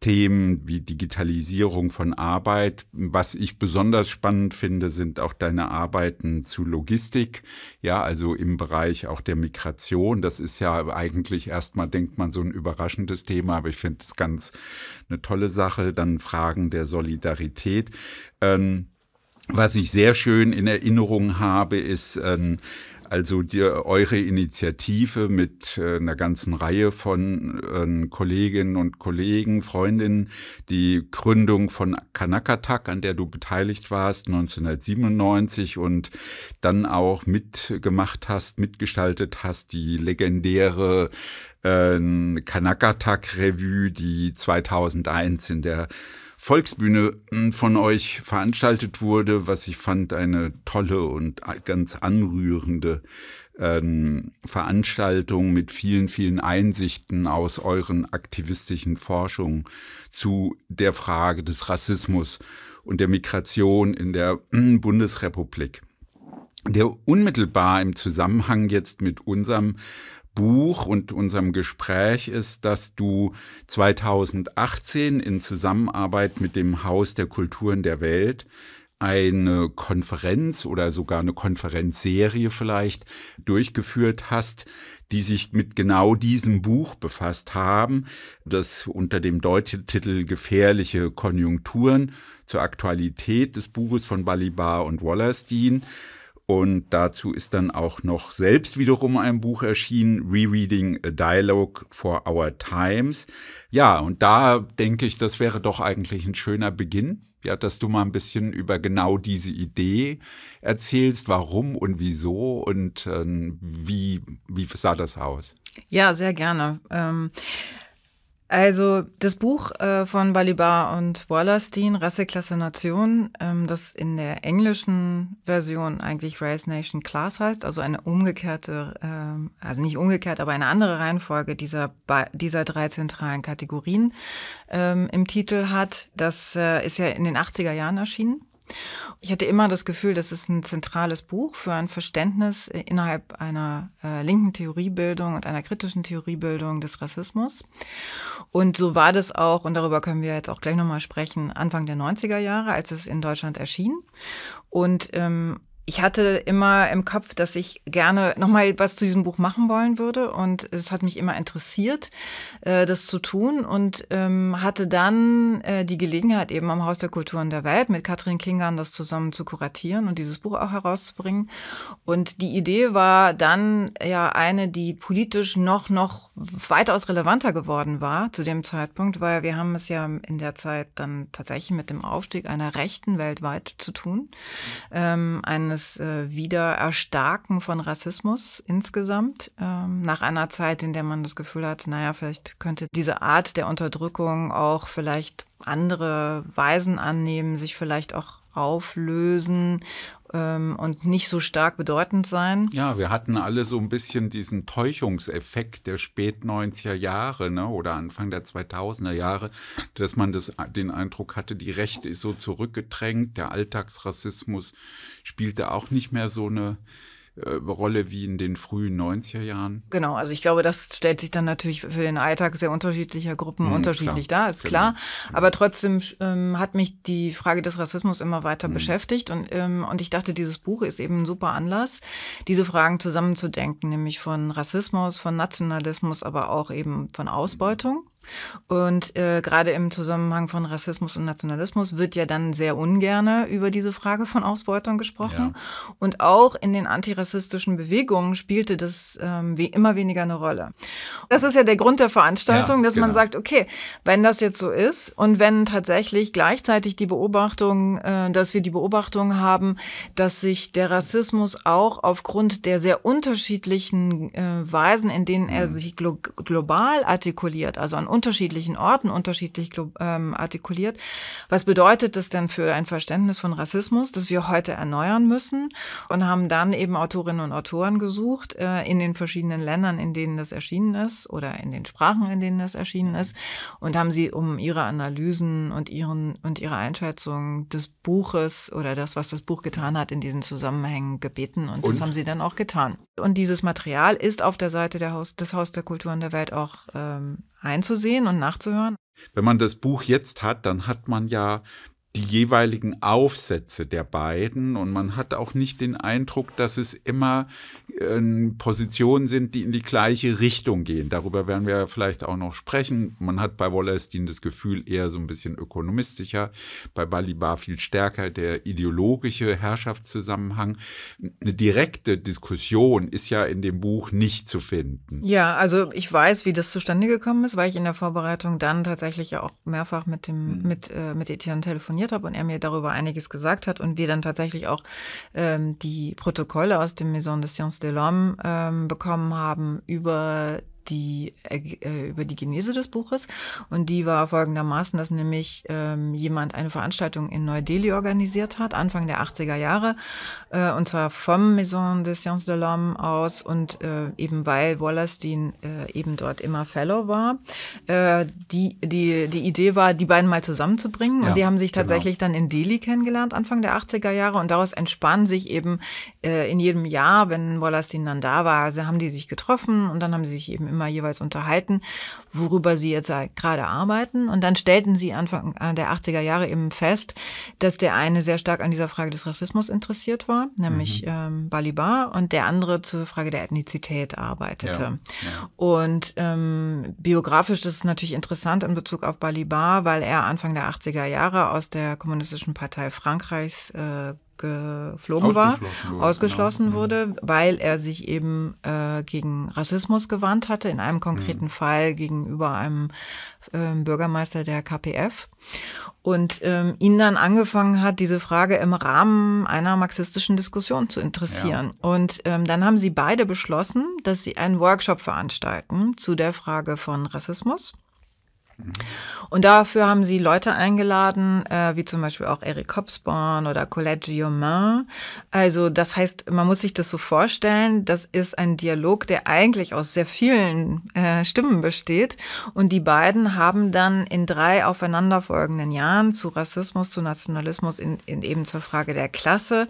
Themen wie Digitalisierung von Arbeit. Was ich besonders spannend finde, sind auch deine Arbeiten zu Logistik, ja, also im Bereich auch der Migration. Das ist ja eigentlich erstmal, denkt man, so ein überraschendes Thema, aber ich finde es ganz eine tolle Sache. Dann Fragen der Solidarität. Ähm, was ich sehr schön in Erinnerung habe, ist ähm, also die, eure Initiative mit äh, einer ganzen Reihe von äh, Kolleginnen und Kollegen, Freundinnen, die Gründung von Kanakatak, an der du beteiligt warst 1997 und dann auch mitgemacht hast, mitgestaltet hast, die legendäre äh, Kanakatak-Revue, die 2001 in der Volksbühne hm, von euch veranstaltet wurde, was ich fand eine tolle und ganz anrührende ähm, Veranstaltung mit vielen, vielen Einsichten aus euren aktivistischen Forschungen zu der Frage des Rassismus und der Migration in der hm, Bundesrepublik der unmittelbar im Zusammenhang jetzt mit unserem Buch und unserem Gespräch ist, dass du 2018 in Zusammenarbeit mit dem Haus der Kulturen der Welt eine Konferenz oder sogar eine Konferenzserie vielleicht durchgeführt hast, die sich mit genau diesem Buch befasst haben, das unter dem deutschen Titel Gefährliche Konjunkturen zur Aktualität des Buches von Balibar und Wallerstein und dazu ist dann auch noch selbst wiederum ein Buch erschienen, Rereading a Dialogue for Our Times. Ja, und da denke ich, das wäre doch eigentlich ein schöner Beginn, ja, dass du mal ein bisschen über genau diese Idee erzählst, warum und wieso und äh, wie, wie sah das aus? Ja, sehr gerne. Ähm also das Buch äh, von Balibar und Wallerstein, Rasse, Klasse, Nation, ähm, das in der englischen Version eigentlich Race, Nation, Class heißt, also eine umgekehrte, ähm, also nicht umgekehrt, aber eine andere Reihenfolge dieser, dieser drei zentralen Kategorien ähm, im Titel hat, das äh, ist ja in den 80er Jahren erschienen. Ich hatte immer das Gefühl, das ist ein zentrales Buch für ein Verständnis äh, innerhalb einer äh, linken Theoriebildung und einer kritischen Theoriebildung des Rassismus. Und so war das auch, und darüber können wir jetzt auch gleich nochmal sprechen, Anfang der 90er Jahre, als es in Deutschland erschien. Und ähm, ich hatte immer im Kopf, dass ich gerne nochmal was zu diesem Buch machen wollen würde. Und es hat mich immer interessiert, äh, das zu tun. Und ähm, hatte dann äh, die Gelegenheit, eben am Haus der Kulturen der Welt mit Katrin Klingern das zusammen zu kuratieren und dieses Buch auch herauszubringen. Und die Idee war dann ja eine, die politisch noch, noch weitaus relevanter geworden war zu dem Zeitpunkt, weil wir haben es ja in der Zeit dann tatsächlich mit dem Aufstieg einer Rechten weltweit zu tun, ähm, eines äh, Wiedererstarken von Rassismus insgesamt, ähm, nach einer Zeit, in der man das Gefühl hat, naja, vielleicht könnte diese Art der Unterdrückung auch vielleicht andere Weisen annehmen, sich vielleicht auch auflösen ähm, und nicht so stark bedeutend sein. Ja, wir hatten alle so ein bisschen diesen Täuschungseffekt der spät 90er Jahre ne, oder Anfang der 2000er Jahre, dass man das, den Eindruck hatte, die Rechte ist so zurückgedrängt, der Alltagsrassismus spielte auch nicht mehr so eine äh, Rolle wie in den frühen 90er Jahren? Genau, also ich glaube, das stellt sich dann natürlich für den Alltag sehr unterschiedlicher Gruppen mhm, unterschiedlich klar. dar, ist genau. klar. Hm. Aber trotzdem ähm, hat mich die Frage des Rassismus immer weiter mhm. beschäftigt und, ähm, und ich dachte, dieses Buch ist eben ein super Anlass, diese Fragen zusammenzudenken, nämlich von Rassismus, von Nationalismus, aber auch eben von Ausbeutung. Und äh, gerade im Zusammenhang von Rassismus und Nationalismus wird ja dann sehr ungerne über diese Frage von Ausbeutung gesprochen. Ja. Und auch in den Antirassismus antirassistischen Bewegungen spielte das ähm, wie immer weniger eine Rolle. Das ist ja der Grund der Veranstaltung, ja, dass genau. man sagt, okay, wenn das jetzt so ist und wenn tatsächlich gleichzeitig die Beobachtung, äh, dass wir die Beobachtung haben, dass sich der Rassismus auch aufgrund der sehr unterschiedlichen äh, Weisen, in denen er mhm. sich glo global artikuliert, also an unterschiedlichen Orten unterschiedlich ähm, artikuliert, was bedeutet das denn für ein Verständnis von Rassismus, das wir heute erneuern müssen und haben dann eben Autoren Autorinnen und Autoren gesucht äh, in den verschiedenen Ländern, in denen das erschienen ist oder in den Sprachen, in denen das erschienen ist und haben sie um ihre Analysen und ihren und ihre Einschätzung des Buches oder das, was das Buch getan hat, in diesen Zusammenhängen gebeten und, und? das haben sie dann auch getan. Und dieses Material ist auf der Seite der Haus, des Haus der Kultur und der Welt auch ähm, einzusehen und nachzuhören. Wenn man das Buch jetzt hat, dann hat man ja die jeweiligen Aufsätze der beiden und man hat auch nicht den Eindruck, dass es immer äh, Positionen sind, die in die gleiche Richtung gehen. Darüber werden wir vielleicht auch noch sprechen. Man hat bei Wallerstein das Gefühl eher so ein bisschen ökonomistischer, bei Balibar viel stärker der ideologische Herrschaftszusammenhang. Eine direkte Diskussion ist ja in dem Buch nicht zu finden. Ja, also ich weiß, wie das zustande gekommen ist, weil ich in der Vorbereitung dann tatsächlich auch mehrfach mit dem mhm. mit äh, mit Etienne telefoniert telefoniert habe und er mir darüber einiges gesagt hat und wir dann tatsächlich auch ähm, die Protokolle aus dem Maison des Sciences de l'Homme ähm, bekommen haben über die, äh, äh, über die Genese des Buches. Und die war folgendermaßen, dass nämlich ähm, jemand eine Veranstaltung in Neu-Delhi organisiert hat, Anfang der 80er Jahre, äh, und zwar vom Maison des Sciences de l'Homme aus und äh, eben weil Wallerstein äh, eben dort immer Fellow war. Äh, die, die, die Idee war, die beiden mal zusammenzubringen. Ja, und sie haben sich genau. tatsächlich genau. dann in Delhi kennengelernt, Anfang der 80er Jahre. Und daraus entspannen sich eben in jedem Jahr, wenn Wallerstein dann da war, also haben die sich getroffen und dann haben sie sich eben immer Teilnehmer jeweils unterhalten, worüber sie jetzt halt gerade arbeiten. Und dann stellten sie Anfang äh, der 80er Jahre eben fest, dass der eine sehr stark an dieser Frage des Rassismus interessiert war, nämlich mhm. ähm, Balibar, und der andere zur Frage der Ethnizität arbeitete. Ja, ja. Und ähm, biografisch ist es natürlich interessant in Bezug auf Balibar, weil er Anfang der 80er Jahre aus der Kommunistischen Partei Frankreichs äh, geflogen war, wurde, ausgeschlossen genau. wurde, mhm. weil er sich eben äh, gegen Rassismus gewandt hatte, in einem konkreten mhm. Fall gegenüber einem äh, Bürgermeister der KPF. Und ähm, ihn dann angefangen hat, diese Frage im Rahmen einer marxistischen Diskussion zu interessieren. Ja. Und ähm, dann haben sie beide beschlossen, dass sie einen Workshop veranstalten zu der Frage von Rassismus. Und dafür haben sie Leute eingeladen, äh, wie zum Beispiel auch Eric Hobsbawm oder Colette Guillaumin. Also das heißt, man muss sich das so vorstellen, das ist ein Dialog, der eigentlich aus sehr vielen äh, Stimmen besteht. Und die beiden haben dann in drei aufeinanderfolgenden Jahren zu Rassismus, zu Nationalismus, in, in eben zur Frage der Klasse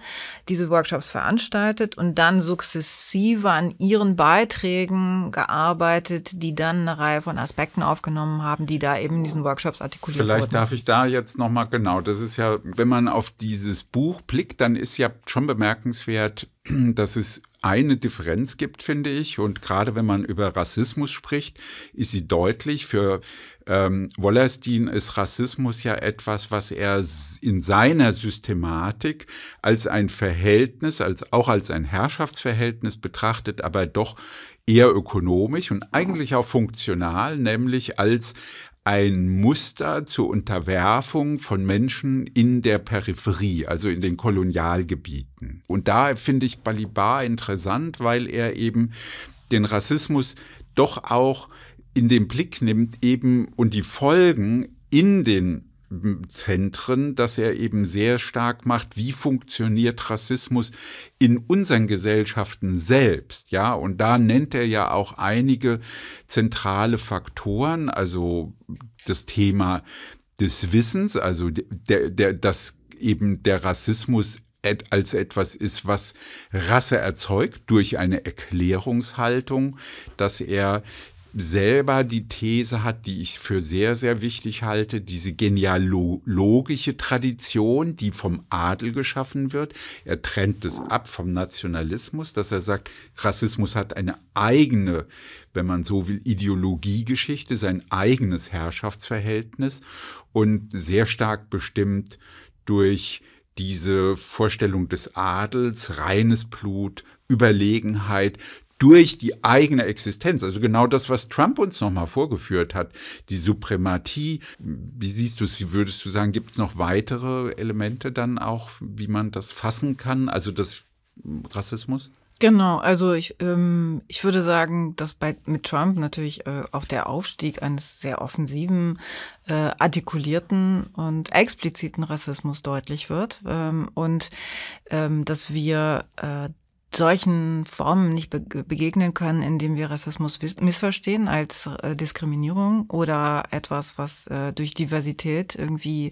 diese Workshops veranstaltet und dann sukzessive an ihren Beiträgen gearbeitet, die dann eine Reihe von Aspekten aufgenommen haben, die da eben in diesen Workshops artikuliert Vielleicht wurden. darf ich da jetzt nochmal genau, das ist ja, wenn man auf dieses Buch blickt, dann ist ja schon bemerkenswert, dass es eine Differenz gibt, finde ich. Und gerade wenn man über Rassismus spricht, ist sie deutlich. Für ähm, Wallerstein ist Rassismus ja etwas, was er in seiner Systematik als ein Verhältnis, als auch als ein Herrschaftsverhältnis betrachtet, aber doch eher ökonomisch und eigentlich auch funktional, nämlich als ein Muster zur Unterwerfung von Menschen in der Peripherie, also in den Kolonialgebieten. Und da finde ich Balibar interessant, weil er eben den Rassismus doch auch in den Blick nimmt eben und die Folgen in den Zentren, dass er eben sehr stark macht, wie funktioniert Rassismus in unseren Gesellschaften selbst, ja, und da nennt er ja auch einige zentrale Faktoren, also das Thema des Wissens, also der, der, dass eben der Rassismus als etwas ist, was Rasse erzeugt durch eine Erklärungshaltung, dass er selber die These hat, die ich für sehr, sehr wichtig halte, diese genealogische Tradition, die vom Adel geschaffen wird. Er trennt es ab vom Nationalismus, dass er sagt, Rassismus hat eine eigene, wenn man so will, Ideologiegeschichte, sein eigenes Herrschaftsverhältnis und sehr stark bestimmt durch diese Vorstellung des Adels, reines Blut, Überlegenheit, durch die eigene Existenz. Also genau das, was Trump uns nochmal vorgeführt hat, die Suprematie. Wie siehst du es? Wie würdest du sagen, gibt es noch weitere Elemente dann auch, wie man das fassen kann? Also das Rassismus? Genau, also ich, ähm, ich würde sagen, dass bei mit Trump natürlich äh, auch der Aufstieg eines sehr offensiven, äh, artikulierten und expliziten Rassismus deutlich wird ähm, und ähm, dass wir äh, solchen Formen nicht begegnen können, indem wir Rassismus missverstehen als äh, Diskriminierung oder etwas, was äh, durch Diversität irgendwie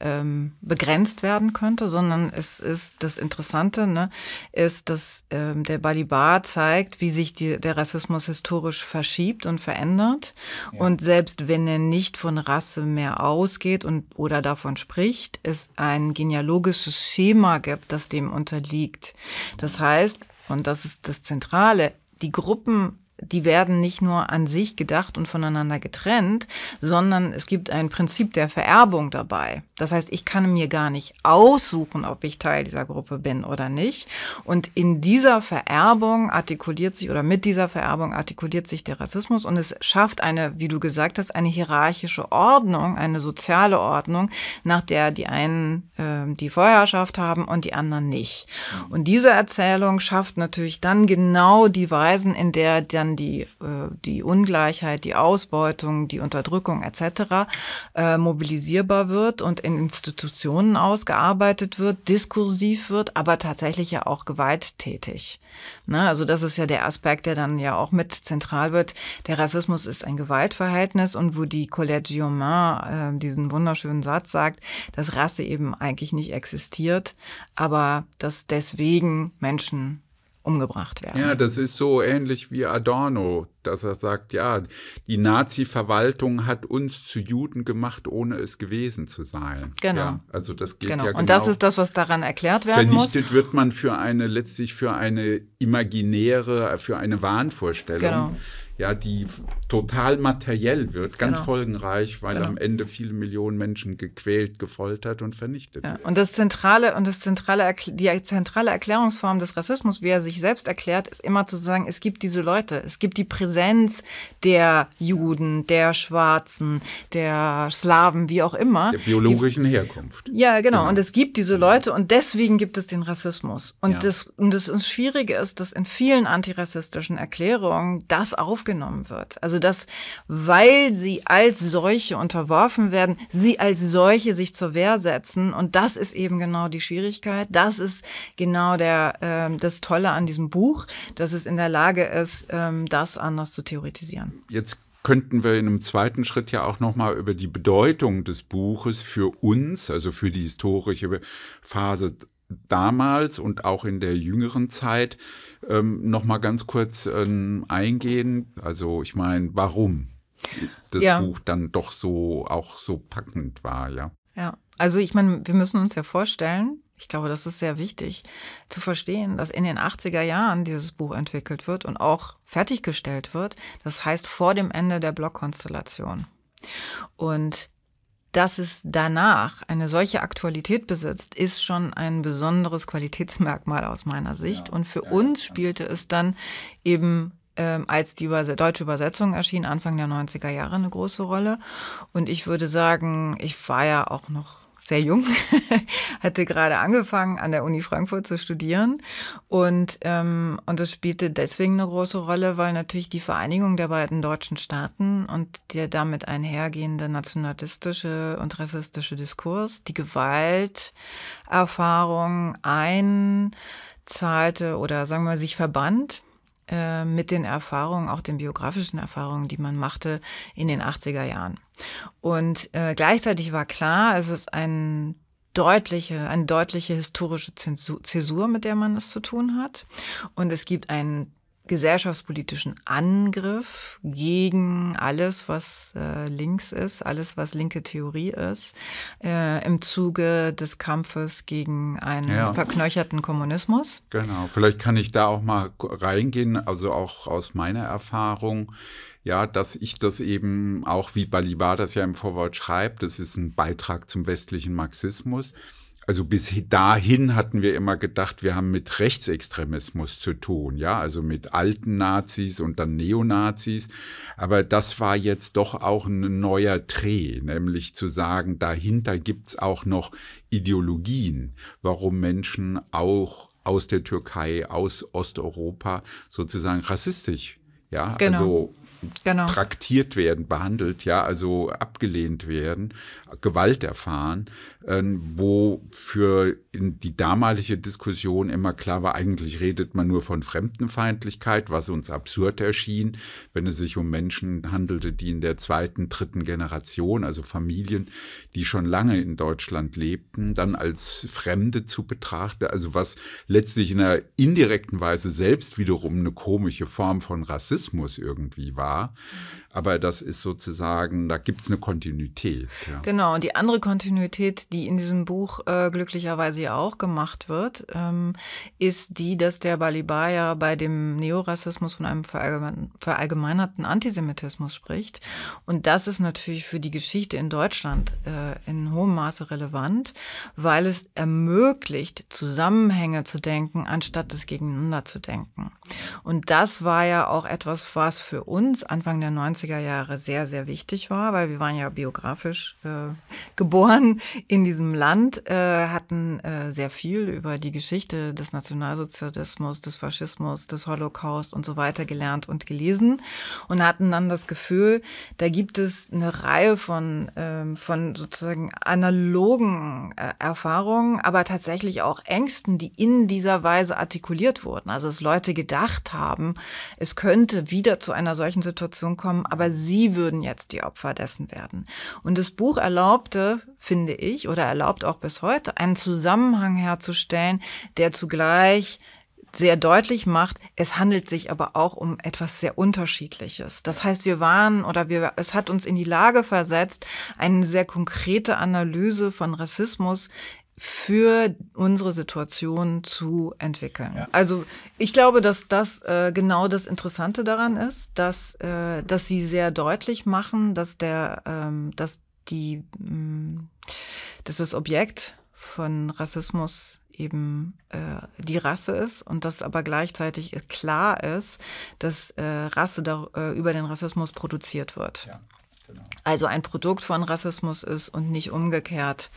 ähm, begrenzt werden könnte, sondern es ist das Interessante, ne, ist, dass ähm, der Balibar zeigt, wie sich die, der Rassismus historisch verschiebt und verändert ja. und selbst wenn er nicht von Rasse mehr ausgeht und oder davon spricht, es ein genealogisches Schema gibt, das dem unterliegt. Das heißt und das ist das Zentrale. Die Gruppen die werden nicht nur an sich gedacht und voneinander getrennt, sondern es gibt ein Prinzip der Vererbung dabei. Das heißt, ich kann mir gar nicht aussuchen, ob ich Teil dieser Gruppe bin oder nicht. Und in dieser Vererbung artikuliert sich oder mit dieser Vererbung artikuliert sich der Rassismus und es schafft eine, wie du gesagt hast, eine hierarchische Ordnung, eine soziale Ordnung, nach der die einen äh, die Vorherrschaft haben und die anderen nicht. Mhm. Und diese Erzählung schafft natürlich dann genau die Weisen, in der dann dann die, äh, die Ungleichheit, die Ausbeutung, die Unterdrückung etc. Äh, mobilisierbar wird und in Institutionen ausgearbeitet wird, diskursiv wird, aber tatsächlich ja auch gewalttätig. Na, ne, also das ist ja der Aspekt, der dann ja auch mit zentral wird. Der Rassismus ist ein Gewaltverhältnis und wo die Colette Guillaumin äh, diesen wunderschönen Satz sagt, dass Rasse eben eigentlich nicht existiert, aber dass deswegen Menschen umgebracht werden. Ja, das ist so ähnlich wie Adorno, dass er sagt, ja, die Nazi-Verwaltung hat uns zu Juden gemacht, ohne es gewesen zu sein. Genau. Ja, also das geht genau. ja genau. Und das genau ist das, was daran erklärt werden vernichtet muss. Vernichtet wird man für eine letztlich für eine imaginäre, für eine Wahnvorstellung. Genau ja, die total materiell wird, ganz genau. folgenreich, weil genau. am Ende viele Millionen Menschen gequält, gefoltert und vernichtet ja. Und das zentrale und das zentrale die zentrale Erklärungsform des Rassismus, wie er sich selbst erklärt, ist immer zu sagen, es gibt diese Leute, es gibt die Präsenz der Juden, der Schwarzen, der Slaven, wie auch immer, der biologischen die, Herkunft. Ja, genau. genau. Und es gibt diese genau. Leute und deswegen gibt es den Rassismus. Und ja. das und das Schwierige ist, dass in vielen antirassistischen Erklärungen das auf aufgenommen wird. Also dass, weil sie als solche unterworfen werden, sie als solche sich zur Wehr setzen. Und das ist eben genau die Schwierigkeit. Das ist genau der, äh, das Tolle an diesem Buch, dass es in der Lage ist, äh, das anders zu theoretisieren. Jetzt könnten wir in einem zweiten Schritt ja auch nochmal über die Bedeutung des Buches für uns, also für die historische Phase damals und auch in der jüngeren Zeit ähm, noch mal ganz kurz ähm, eingehen. Also ich meine, warum das ja. Buch dann doch so auch so packend war, ja. Ja, also ich meine, wir müssen uns ja vorstellen, ich glaube, das ist sehr wichtig zu verstehen, dass in den 80er Jahren dieses Buch entwickelt wird und auch fertiggestellt wird. Das heißt vor dem Ende der Blockkonstellation. Und dass es danach eine solche Aktualität besitzt, ist schon ein besonderes Qualitätsmerkmal aus meiner Sicht. Ja, und für ja, uns spielte es dann eben ähm, als die Übers deutsche Übersetzung erschien, Anfang der 90er Jahre eine große Rolle. Und ich würde sagen, ich war ja auch noch sehr jung, hatte gerade angefangen an der Uni Frankfurt zu studieren und, ähm, und das spielte deswegen eine große Rolle, weil natürlich die Vereinigung der beiden deutschen Staaten und der damit einhergehende nationalistische und rassistische Diskurs, die Gewalterfahrung einzahlte oder sagen wir sich verband äh, mit den Erfahrungen, auch den biografischen Erfahrungen, die man machte in den 80er Jahren. Und äh, gleichzeitig war klar, es ist ein deutliche, eine deutliche historische Zäsur, mit der man es zu tun hat. Und es gibt einen gesellschaftspolitischen Angriff gegen alles, was äh, links ist, alles, was linke Theorie ist, äh, im Zuge des Kampfes gegen einen ja. verknöcherten Kommunismus. Genau, vielleicht kann ich da auch mal reingehen, also auch aus meiner Erfahrung ja, dass ich das eben auch, wie Balibar das ja im Vorwort schreibt, das ist ein Beitrag zum westlichen Marxismus also bis dahin hatten wir immer gedacht, wir haben mit Rechtsextremismus zu tun, ja, also mit alten Nazis und dann Neonazis. Aber das war jetzt doch auch ein neuer Dreh, nämlich zu sagen, dahinter gibt's auch noch Ideologien, warum Menschen auch aus der Türkei, aus Osteuropa sozusagen rassistisch, ja, genau. also genau. traktiert werden, behandelt, ja, also abgelehnt werden, Gewalt erfahren. Ähm, wo für die damalige Diskussion immer klar war, eigentlich redet man nur von Fremdenfeindlichkeit, was uns absurd erschien, wenn es sich um Menschen handelte, die in der zweiten, dritten Generation, also Familien, die schon lange in Deutschland lebten, dann als Fremde zu betrachten, also was letztlich in einer indirekten Weise selbst wiederum eine komische Form von Rassismus irgendwie war aber das ist sozusagen, da gibt es eine Kontinuität. Ja. Genau, und die andere Kontinuität, die in diesem Buch äh, glücklicherweise auch gemacht wird, ähm, ist die, dass der Balibaya bei dem Neorassismus von einem verallgemein, verallgemeinerten Antisemitismus spricht. Und das ist natürlich für die Geschichte in Deutschland äh, in hohem Maße relevant, weil es ermöglicht, Zusammenhänge zu denken, anstatt das gegeneinander zu denken. Und das war ja auch etwas, was für uns Anfang der 90er 80er Jahre sehr, sehr wichtig war, weil wir waren ja biografisch äh, geboren in diesem Land, äh, hatten äh, sehr viel über die Geschichte des Nationalsozialismus, des Faschismus, des Holocaust und so weiter gelernt und gelesen und hatten dann das Gefühl, da gibt es eine Reihe von, ähm, von sozusagen analogen äh, Erfahrungen, aber tatsächlich auch Ängsten, die in dieser Weise artikuliert wurden. Also dass Leute gedacht haben, es könnte wieder zu einer solchen Situation kommen, aber sie würden jetzt die Opfer dessen werden. Und das Buch erlaubte, finde ich, oder erlaubt auch bis heute, einen Zusammenhang herzustellen, der zugleich sehr deutlich macht, es handelt sich aber auch um etwas sehr Unterschiedliches. Das heißt, wir waren oder wir, es hat uns in die Lage versetzt, eine sehr konkrete Analyse von Rassismus für unsere Situation zu entwickeln. Ja. Also ich glaube, dass das äh, genau das Interessante daran ist, dass, äh, dass sie sehr deutlich machen, dass der, ähm, dass die, mh, mm, dass das Objekt von Rassismus eben äh, die Rasse ist und dass aber gleichzeitig klar ist, dass äh, Rasse da, äh, über den Rassismus produziert wird. Ja. Genau. Also ein Produkt von Rassismus ist und nicht umgekehrt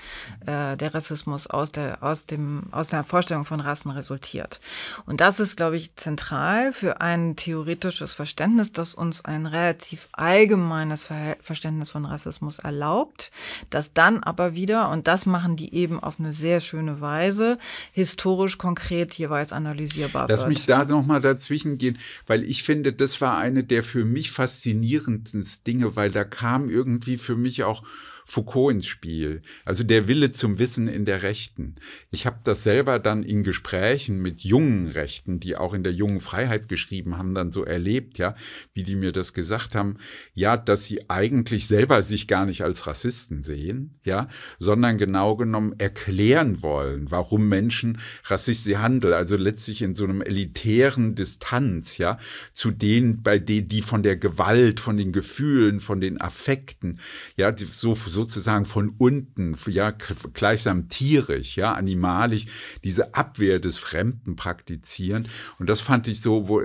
äh, der Rassismus aus der, aus, dem, aus der Vorstellung von Rassen resultiert. Und das ist, glaube ich, zentral für ein theoretisches Verständnis, das uns ein relativ allgemeines Ver Verständnis von Rassismus erlaubt, das dann aber wieder, und das machen die eben auf eine sehr schöne Weise, historisch konkret jeweils analysierbar Lass wird. Lass mich da nochmal dazwischen gehen, weil ich finde, das war eine der für mich faszinierendsten Dinge, weil da kam kam irgendwie für mich auch Foucault ins Spiel, also der Wille zum Wissen in der Rechten. Ich habe das selber dann in Gesprächen mit jungen Rechten, die auch in der jungen Freiheit geschrieben haben, dann so erlebt, ja, wie die mir das gesagt haben, ja, dass sie eigentlich selber sich gar nicht als Rassisten sehen, ja, sondern genau genommen erklären wollen, warum Menschen rassistisch handeln, also letztlich in so einem elitären Distanz, ja, zu denen, bei denen die von der Gewalt, von den Gefühlen, von den Affekten, ja, die, so sozusagen von unten, ja, gleichsam tierisch, ja, animalisch, diese Abwehr des Fremden praktizieren. Und das fand ich so, wo,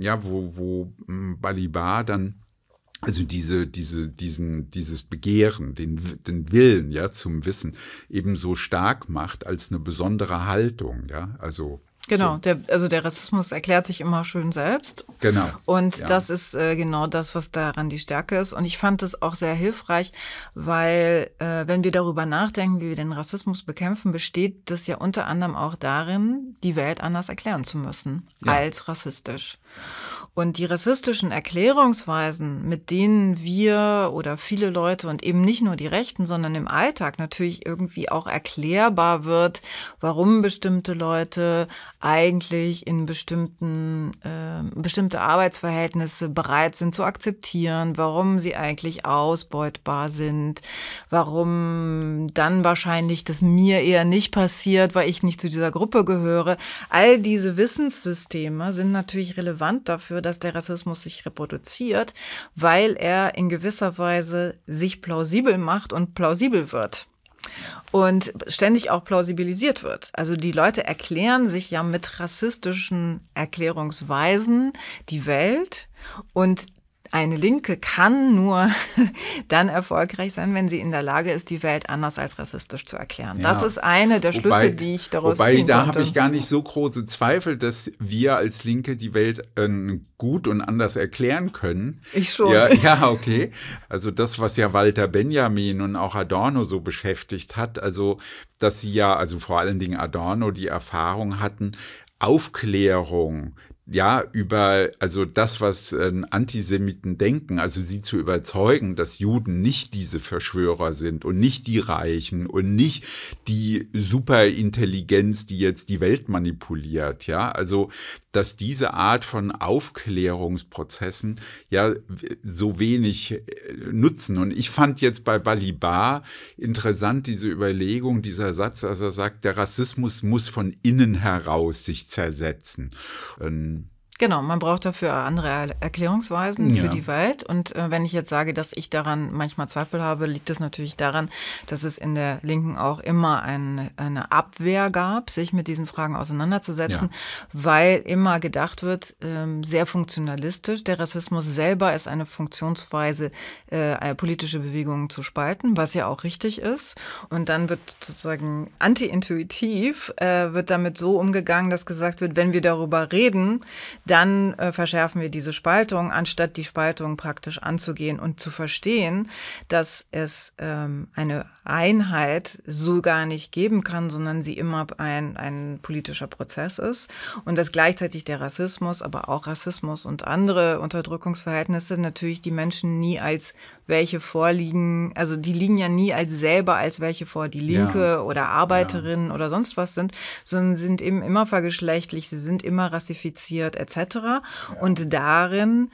ja, wo, wo hm, Balibar dann also diese, diese, diesen, dieses Begehren, den, den Willen ja zum Wissen eben so stark macht als eine besondere Haltung, ja, also Genau, so. der, also der Rassismus erklärt sich immer schön selbst. Genau. Und ja. das ist äh, genau das, was daran die Stärke ist. Und ich fand das auch sehr hilfreich, weil äh, wenn wir darüber nachdenken, wie wir den Rassismus bekämpfen, besteht das ja unter anderem auch darin, die Welt anders erklären zu müssen ja. als rassistisch. Und die rassistischen Erklärungsweisen, mit denen wir oder viele Leute und eben nicht nur die Rechten, sondern im Alltag natürlich irgendwie auch erklärbar wird, warum bestimmte Leute eigentlich in bestimmten, äh, bestimmte Arbeitsverhältnisse bereit sind zu akzeptieren, warum sie eigentlich ausbeutbar sind, warum dann wahrscheinlich das mir eher nicht passiert, weil ich nicht zu dieser Gruppe gehöre. All diese Wissenssysteme sind natürlich relevant dafür, dafür, dass der Rassismus sich reproduziert, weil er in gewisser Weise sich plausibel macht und plausibel wird und ständig auch plausibilisiert wird. Also die Leute erklären sich ja mit rassistischen Erklärungsweisen die Welt und eine Linke kann nur dann erfolgreich sein, wenn sie in der Lage ist, die Welt anders als rassistisch zu erklären. Ja. Das ist eine der Schlüsse, wobei, die ich daraus wobei, ziehen Wobei, da habe ich gar nicht so große Zweifel, dass wir als Linke die Welt äh, gut und anders erklären können. Ich schon. Ja, ja, okay. Also das, was ja Walter Benjamin und auch Adorno so beschäftigt hat, also dass sie ja, also vor allen Dingen Adorno, die Erfahrung hatten, Aufklärung, ja, über also das, was äh, Antisemiten denken, also sie zu überzeugen, dass Juden nicht diese Verschwörer sind und nicht die Reichen und nicht die Superintelligenz, die jetzt die Welt manipuliert, ja, also dass diese Art von Aufklärungsprozessen ja so wenig äh, nutzen. Und ich fand jetzt bei Balibar interessant diese Überlegung, dieser Satz, also er sagt, der Rassismus muss von innen heraus sich zersetzen. Ähm, Genau, man braucht dafür andere Erklärungsweisen ja. für die Welt. Und äh, wenn ich jetzt sage, dass ich daran manchmal Zweifel habe, liegt es natürlich daran, dass es in der Linken auch immer ein, eine Abwehr gab, sich mit diesen Fragen auseinanderzusetzen, ja. weil immer gedacht wird, ähm, sehr funktionalistisch. Der Rassismus selber ist eine Funktionsweise, äh, äh politische Bewegungen zu spalten, was ja auch richtig ist. Und dann wird sozusagen anti-intuitiv, äh, wird damit so umgegangen, dass gesagt wird, wenn wir darüber reden, dann äh, verschärfen wir diese Spaltung, anstatt die Spaltung praktisch anzugehen und zu verstehen, dass es ähm, eine Einheit so gar nicht geben kann, sondern sie immer ein, ein politischer Prozess ist und dass gleichzeitig der Rassismus, aber auch Rassismus und andere Unterdrückungsverhältnisse natürlich die Menschen nie als welche vorliegen, also die liegen ja nie als selber als welche vor, die Linke ja. oder Arbeiterinnen ja. oder sonst was sind, sondern sind eben immer vergeschlechtlich, sie sind immer rassifiziert etc. Und darin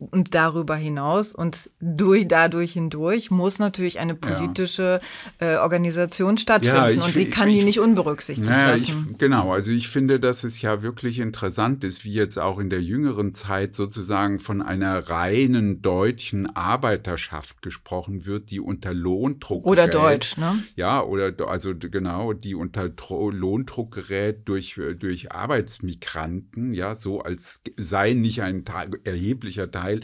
und darüber hinaus und durch dadurch hindurch muss natürlich eine politische ja. äh, Organisation stattfinden ja, und sie kann ich, die nicht unberücksichtigt ja, lassen. Ich, genau, also ich finde, dass es ja wirklich interessant ist, wie jetzt auch in der jüngeren Zeit sozusagen von einer reinen deutschen Arbeiterschaft gesprochen wird, die unter Lohndruck oder gerät. Deutsch, ne? Ja, oder also genau, die unter Lohndruck gerät durch äh, durch Arbeitsmigranten, ja, so als sei nicht ein erheblicher Teil Teil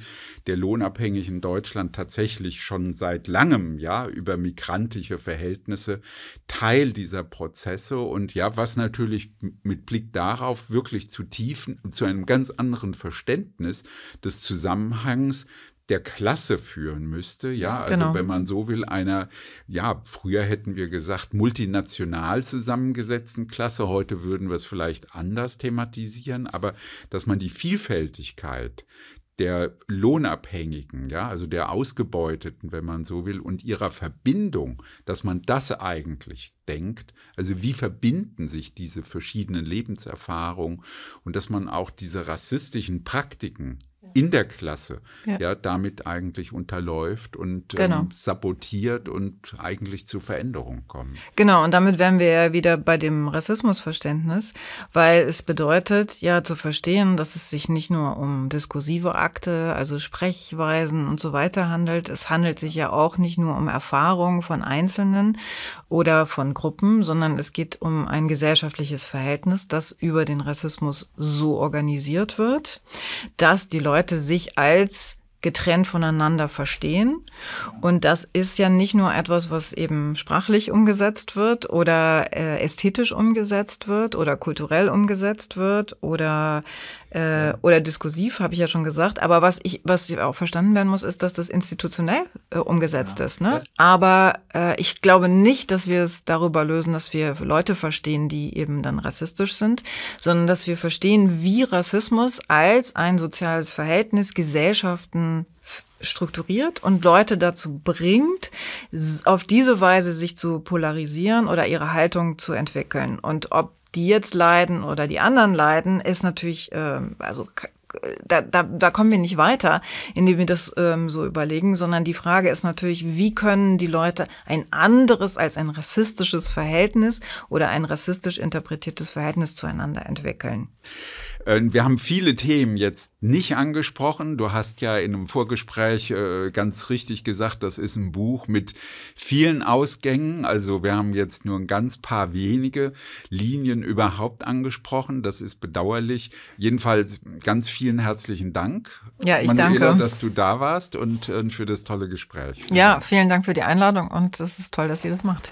der Lohnabhängigen Deutschland tatsächlich schon seit langem, ja, über migrantische Verhältnisse Teil dieser Prozesse und ja, was natürlich mit Blick darauf wirklich zu tiefen, zu einem ganz anderen Verständnis des Zusammenhangs der Klasse führen müsste. Ja, also genau. wenn man so will, einer, ja, früher hätten wir gesagt, multinational zusammengesetzten Klasse. Heute würden wir es vielleicht anders thematisieren, aber dass man die Vielfältigkeit der Lohnabhängigen, ja, also der Ausgebeuteten, wenn man so will, und ihrer Verbindung, dass man das eigentlich denkt. Also wie verbinden sich diese verschiedenen Lebenserfahrungen und dass man auch diese rassistischen Praktiken in der Klasse ja, ja damit eigentlich unterläuft und ähm, genau. ähm, sabotiert und eigentlich zu Veränderungen kommt. Genau, und damit wären wir ja wieder bei dem Rassismusverständnis, weil es bedeutet ja zu verstehen, dass es sich nicht nur um diskursive Akte, also Sprechweisen und so weiter handelt. Es handelt sich ja auch nicht nur um Erfahrungen von Einzelnen oder von Gruppen, sondern es geht um ein gesellschaftliches Verhältnis, das über den Rassismus so organisiert wird, dass die Leute Leute sich als getrennt voneinander verstehen. Und das ist ja nicht nur etwas, was eben sprachlich umgesetzt wird oder äh, ästhetisch umgesetzt wird oder kulturell umgesetzt wird oder äh, oder diskursiv, habe ich ja schon gesagt. Aber was ich, was auch verstanden werden muss, ist, dass das institutionell äh, umgesetzt ja. ist. Ne? Aber äh, ich glaube nicht, dass wir es darüber lösen, dass wir Leute verstehen, die eben dann rassistisch sind, sondern dass wir verstehen, wie Rassismus als ein soziales Verhältnis Gesellschaften strukturiert und Leute dazu bringt, auf diese Weise sich zu polarisieren oder ihre Haltung zu entwickeln. Und ob die jetzt leiden oder die anderen leiden, ist natürlich, ähm, also da, da, da kommen wir nicht weiter, indem wir das ähm, so überlegen, sondern die Frage ist natürlich, wie können die Leute ein anderes als ein rassistisches Verhältnis oder ein rassistisch interpretiertes Verhältnis zueinander entwickeln? Äh, wir haben viele Themen jetzt nicht angesprochen. Du hast ja in einem Vorgespräch äh, ganz richtig gesagt, das ist ein Buch mit vielen Ausgängen. Also wir haben jetzt nur ein ganz paar wenige Linien überhaupt angesprochen. Das ist bedauerlich. Jedenfalls ganz vielen herzlichen Dank. Ja, ich Manuela, danke, dass du da warst und äh, für das tolle Gespräch. Ja, vielen Dank für die Einladung und es ist toll, dass ihr das macht.